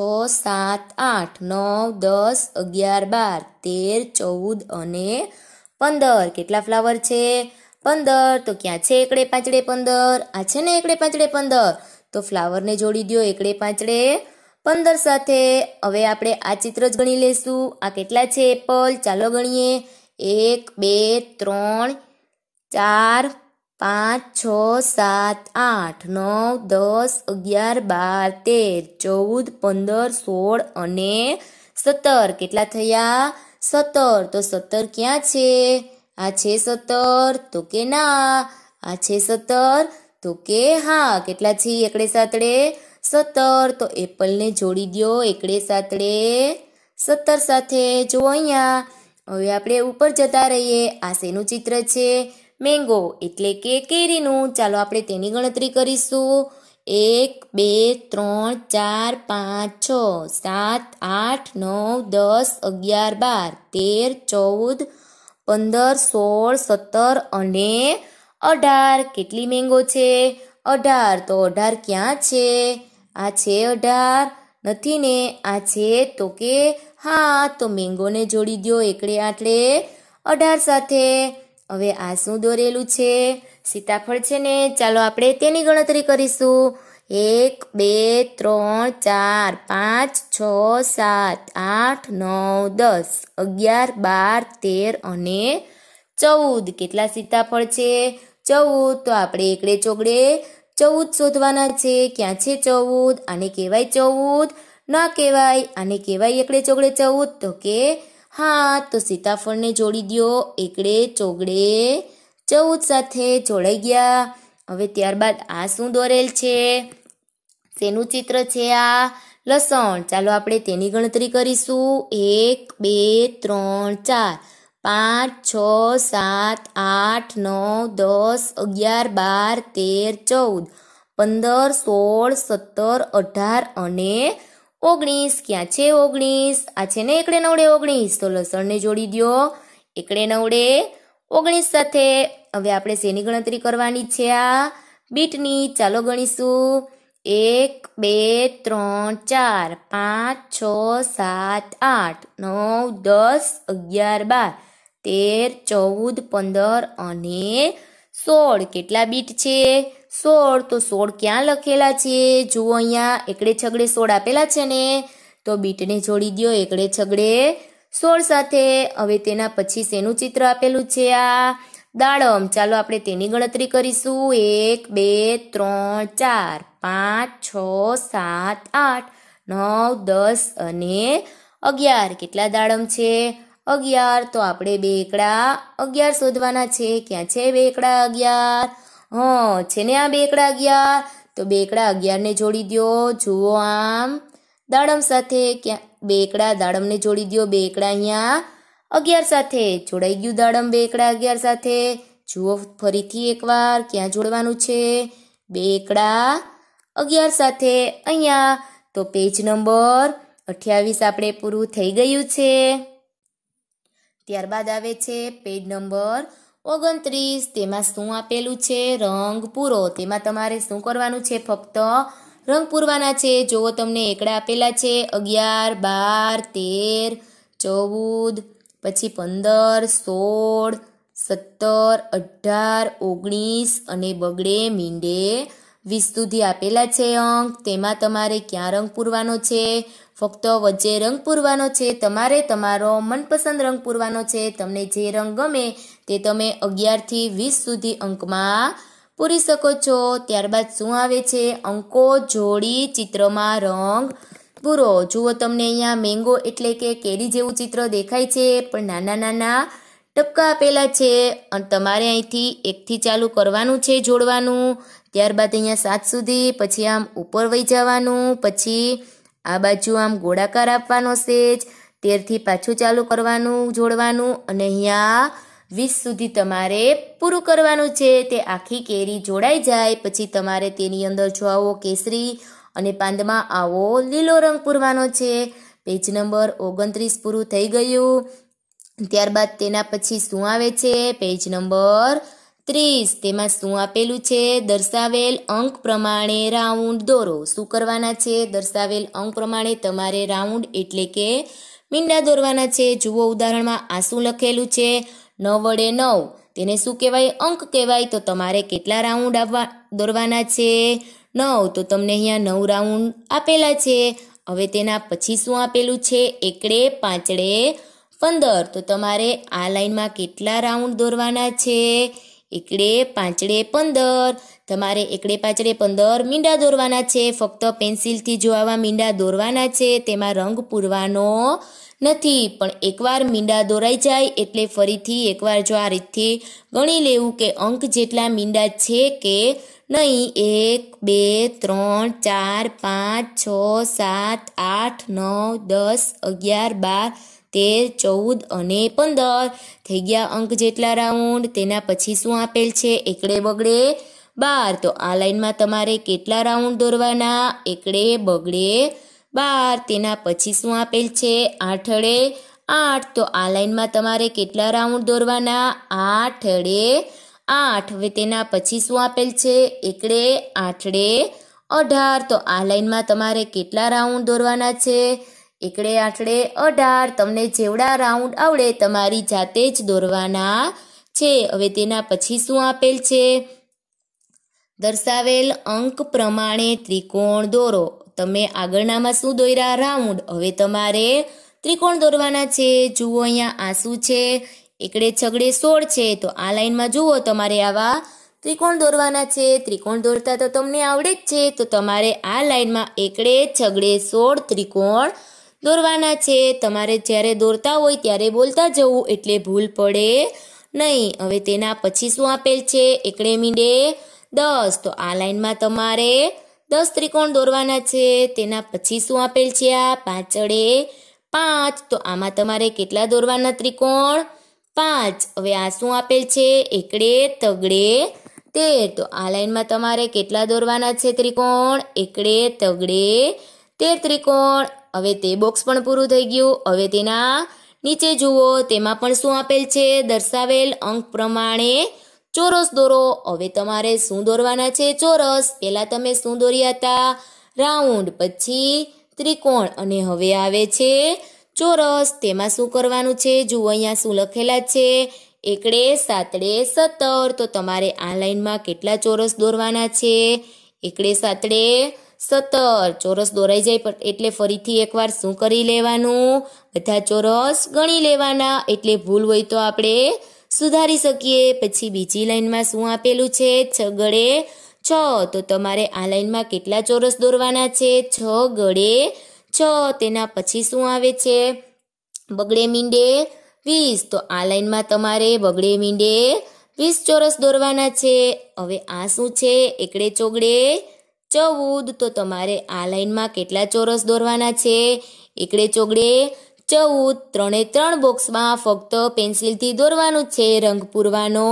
સાત આઠ નવ દસ અગિયાર બાર તેર ચૌદ અને પંદર કેટલા ફ્લાવર છે પંદર તો ક્યાં છે એકડે પાંચડે પંદર આ છે ને એકડે પાંચડે પંદર તો ફ્લાવરને જોડી દો એકડે પાંચડે પંદર સાથે હવે આપણે આ ચિત્ર જ ગણી લેશું આ કેટલા છે એપલ ચાલો ગણીએ એક બે ત્રણ ચાર પાંચ છ સાત આઠ નવ દસ અગિયાર બાર તેર ચૌદ પંદર સોળ અને સત્તર કેટલા થયા સત્તર તો સત્તર ક્યાં છે આ છે સત્તર તો કે ના આ છે સત્તર તો કે હા કેટલા છે એકડે સાતડે સત્તર તો એપલને જોડી દો એકડે સાતડે સત્તર સાથે જો અહીંયા હવે આપણે ઉપર જતા રહીએ આ શેનું ચિત્ર છે મેંગો એટલે કે કેરીનું ચાલો આપણે તેની ગણતરી કરીશું એક બે ત્રણ ચાર પાંચ છ સાત આઠ નવ દસ અગિયાર બાર તેર ચૌદ પંદર સોળ સત્તર અને અઢાર કેટલી મેંગો છે અઢાર તો અઢાર ક્યાં છે આ છે અઢાર નથી ને આ છે તો કે હા તો મેંગોને જોડી દો એકડે આટલે અઢાર સાથે હવે આ શું દોરેલું છે સીતાફળ છે ને ચાલો આપણે તેની ગણતરી કરીશું એક બે ત્રણ ચાર પાંચ છ સાત આઠ નવ દસ અગિયાર બાર તેર અને ચૌદ કેટલા સીતાફળ છે ચૌદ તો આપણે એકડે ચોકડે ચૌદ શોધવાના છે ક્યાં છે ચૌદ આને કહેવાય ચૌદ ના કહેવાય આને કહેવાય એકડે ચોગડે ચૌદ તો કે હા તો સીતાફળને જોડી દો એકડે ચોગડે ચૌદ સાથે જોડાઈ ગયા હવે ત્યારબાદ આ શું દોરેલ છે શેનું ચિત્ર છે આ લસણ ચાલો આપણે તેની ગણતરી કરીશું એક બે ત્રણ ચાર પાંચ છ સાત આઠ નવ દસ અગિયાર બાર તેર ચૌદ પંદર સોળ સત્તર અઢાર અને ઓગણીસ ક્યાં છે ઓગણીસ આ છે ને એકડે નવડે ઓગણીસ તો લસણને જોડી દો એકડે નવડે ઓગણીસ સાથે હવે આપણે શેની ગણતરી કરવાની છે આ બીટની ચાલો ગણીશું એક બે ત્રણ ચાર પાંચ છ સાત આઠ નવ દસ અગિયાર બાર તેર ચૌદ પંદર અને સોળ કેટલા બીટ છે સોળ તો સોળ ક્યાં લખેલા છે જુઓ અહીંયા એકડે છગડે સોળ આપેલા છે ને તો બીટને જોડી દો એકડે છગડે સોળ સાથે હવે તેના પછી શેનું ચિત્ર આપેલું છે આ દાડમ ચાલો આપણે તેની ગણતરી કરીશું એક બે ત્રણ ચાર પાંચ છ સાત આઠ નવ દસ અને અગિયાર કેટલા દાડમ છે અગિયાર તો આપણે બે એકડા અગિયાર શોધવાના છે ક્યાં છે બે એકડા અગિયાર હં છે ને આ બેકડા અગિયાર તો બેકડા અગિયારને જોડી દો જુઓ આમ દાડમ સાથે ક્યાં બેકડા દાડમને જોડી દો બેકડા અહીંયા અગિયાર સાથે જોડાઈ ગયું દાડમ બેકડા અગિયાર સાથે જુઓ ફરીથી એકવાર ક્યાં જોડવાનું છે બેકડા અગિયાર સાથે અહીંયા તો પેજ નંબર અઠ્યાવીસ આપણે પૂરું થઈ ગયું છે ત્યારબાદ આવે છે પેજ નંબર ઓગણત્રીસ તેમાં શું આપેલું છે રંગ પૂરો તેમાં તમારે શું કરવાનું છે ફક્ત રંગ પૂરવાના છે જુઓ તમને એકડા આપેલા છે અગિયાર બાર તેર ચૌદ પછી પંદર સોળ સત્તર અઢાર ઓગણીસ અને બગડે મીંડે વીસ સુધી આપેલા છે અંક તેમાં તમારે ક્યાં રંગ પૂરવાનો છે ફક્ત વચ્ચે રંગ પૂરવાનો છે તમારે તમારો મનપસંદ રંગ પૂરવાનો છે તમને જે રંગ ગમે તે તમે અગિયારથી વીસ સુધી અંકમાં પૂરી શકો છો ત્યારબાદ શું આવે છે અંકો જોડી ચિત્રમાં રંગ પૂરો જુઓ તમને અહીંયા મેંગો એટલે કે કેરી જેવું ચિત્ર દેખાય છે પણ નાના નાના ટપકા આપેલા છે અને તમારે અહીંથી એકથી ચાલુ કરવાનું છે જોડવાનું ત્યારબાદ અહીંયા સાત સુધી પછી આમ ઉપર વહી જવાનું પછી આ બાજુ આમ ગોળાકાર આપવાનો સેજ તેરથી પાછું ચાલુ કરવાનું જોડવાનું અને અહીંયા વીસ સુધી તમારે પૂરું કરવાનું છે તે આખી કેરી જોડાઈ જાય પછી તમારે તેની અંદર જો આવો કેસરી અને પાંદમાં આવો લીલો રંગ પૂરવાનો છે પેજ નંબર ઓગણત્રીસ પૂરું થઈ ગયું ત્યારબાદ તેના પછી શું આવે છે પેજ નંબર ત્રીસ તેમાં શું આપેલું છે દર્શાવેલ અંક પ્રમાણે રાઉન્ડ દોરો શું કરવાના છે દર્શાવેલ અંક પ્રમાણે તમારે રાઉન્ડ એટલે કે મીંડા દોરવાના છે જુઓ ઉદાહરણમાં આ શું લખેલું છે નવ વડે નવ તેને શું કહેવાય અંક કહેવાય તો તમારે કેટલા રાઉન્ડ આવવા દોરવાના છે નવ તો તમને અહીંયા નવ રાઉન્ડ આપેલા છે હવે તેના પછી શું આપેલું છે એકડે પાંચડે પંદર તો તમારે આ લાઈનમાં કેટલા રાઉન્ડ દોરવાના છે એકડે પાંચડે પંદર તમારે એકડે પાંચડે પંદર મીંડા દોરવાના છે ફક્ત પેન્સિલથી જો આવા મીંડા દોરવાના છે તેમાં રંગ પૂરવાનો નથી પણ એકવાર મીંડા દોરાઈ જાય એટલે ફરીથી એકવાર જો આ રીતથી ગણી લેવું કે અંક જેટલા મીંડા છે કે નહીં એક બે ત્રણ ચાર પાંચ છ સાત આઠ નવ દસ અગિયાર બાર તેર ચૌદ અને પંદર થઈ ગયા અંક જેટલા રાઉન્ડ તેના પછી શું આપેલ છે એકડે બગડે બાર તો આ લાઇનમાં તમારે કેટલા રાઉન્ડ દોરવાના એકડે બગડે બાર તેના પછી શું આપેલ છે આઠડે આઠ તો આ લાઇનમાં તમારે કેટલા રાઉન્ડ દોરવાના આઠડે આઠ હવે તેના પછી શું આપેલ છે એકડે આઠડે અઢાર તો આ લાઇનમાં તમારે કેટલા રાઉન્ડ દોરવાના છે એકડે આઠડે અઢાર તમને જેવડા રાઉન્ડ આવડે તમારી જાતે જ દોરવાના છે હવે તેના પછી શું આપેલ છે દર્શાવેલ અંક પ્રમાણે ત્રિકોણ દોરો તમે આગળનામાં શું દોર્યા રાઉન્ડ હવે તમારે ત્રિકોણ દોરવાના છે જુઓ અહીંયા આંસુ છે એકડે છગડે સોળ છે તો આ લાઈનમાં જુઓ તમારે આવા ત્રિકોણ દોરવાના છે ત્રિકોણ દોરતા તો તમને આવડે જ છે તો તમારે આ લાઈનમાં એકડે છગડે સોળ ત્રિકોણ દોરવાના છે તમારે જ્યારે દોરતા હોય ત્યારે બોલતા જવું એટલે ભૂલ પડે નહીં હવે તેના પછી શું આપેલ છે એકડે મીંડે દસ તો આ લાઈનમાં તમારે દસ ત્રિકોણ દોરવાના છે તેના પછી શું આપેલ છે આ પાંચડે પાંચ તો આમાં તમારે કેટલા દોરવાના ત્રિકોણ પાંચ હવે આ શું આપેલ છે એકડે તગડે તેર તો આ લાઈનમાં તમારે કેટલા દોરવાના છે ત્રિકોણ એકડે તગડે તેર ત્રિકોણ હવે તે બોક્સ પણ પૂરું થઈ ગયું હવે તેના નીચે જુઓ તેમાં પણ શું આપેલ છે દર્શાવેલ અંક પ્રમાણે ચોરસ દોરો હવે તમારે શું દોરવાના છે ચોરસ પહેલાં તમે શું દોર્યા હતા રાઉન્ડ પછી ત્રિકોણ અને હવે આવે છે ચોરસ તેમાં શું કરવાનું છે જુઓ અહીંયા શું લખેલા છે એકડે સાતડે સત્તર તો તમારે આ લાઈનમાં કેટલા ચોરસ દોરવાના છે એકડે સાતડે સત્તર ચોરસ દોરાઈ જાય એટલે ફરીથી એકવાર શું કરી લેવાનું બધા ચોરસ ગણી લેવાના એટલે ભૂલ હોય તો આપણે સુધારી શકીએ પછી બીજી લાઈનમાં શું આપેલું છે છ ગળે છ તો તમારે આ લાઇનમાં કેટલા ચોરસ દોરવાના છે છ ગળે છ તેના પછી શું આવે છે બગડે મીંડે વીસ તો આ લાઈનમાં તમારે બગડે મીંડે વીસ ચોરસ દોરવાના છે હવે આ શું છે એકડે ચોગડે ચૌદ તો તમારે આ લાઇનમાં કેટલા ચોરસ દોરવાના છે એકડે ચોગડે ચૌદ ત્રણે ત્રણ બોક્સમાં ફક્ત પેન્સિલથી દોરવાનું છે રંગ પૂરવાનો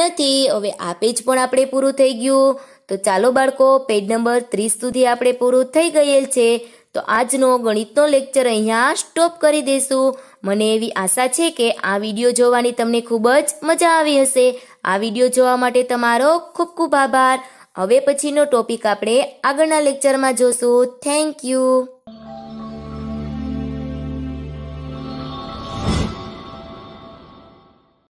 નથી હવે આ પેજ પણ આપણે પૂરું થઈ ગયું તો ચાલો બાળકો પેજ નંબર ત્રીસ સુધી આપણે પૂરું થઈ ગયેલ છે તો આજનો ગણિતનો લેક્ચર અહીંયા સ્ટોપ કરી દઈશું મને એવી આશા છે કે આ વિડીયો જોવાની તમને ખૂબ જ મજા આવી હશે આ વિડીયો જોવા માટે તમારો ખૂબ ખૂબ આભાર હવે પછીનો ટોપિક આપણે આગળના લેક્ચરમાં જોશું થેન્ક યુ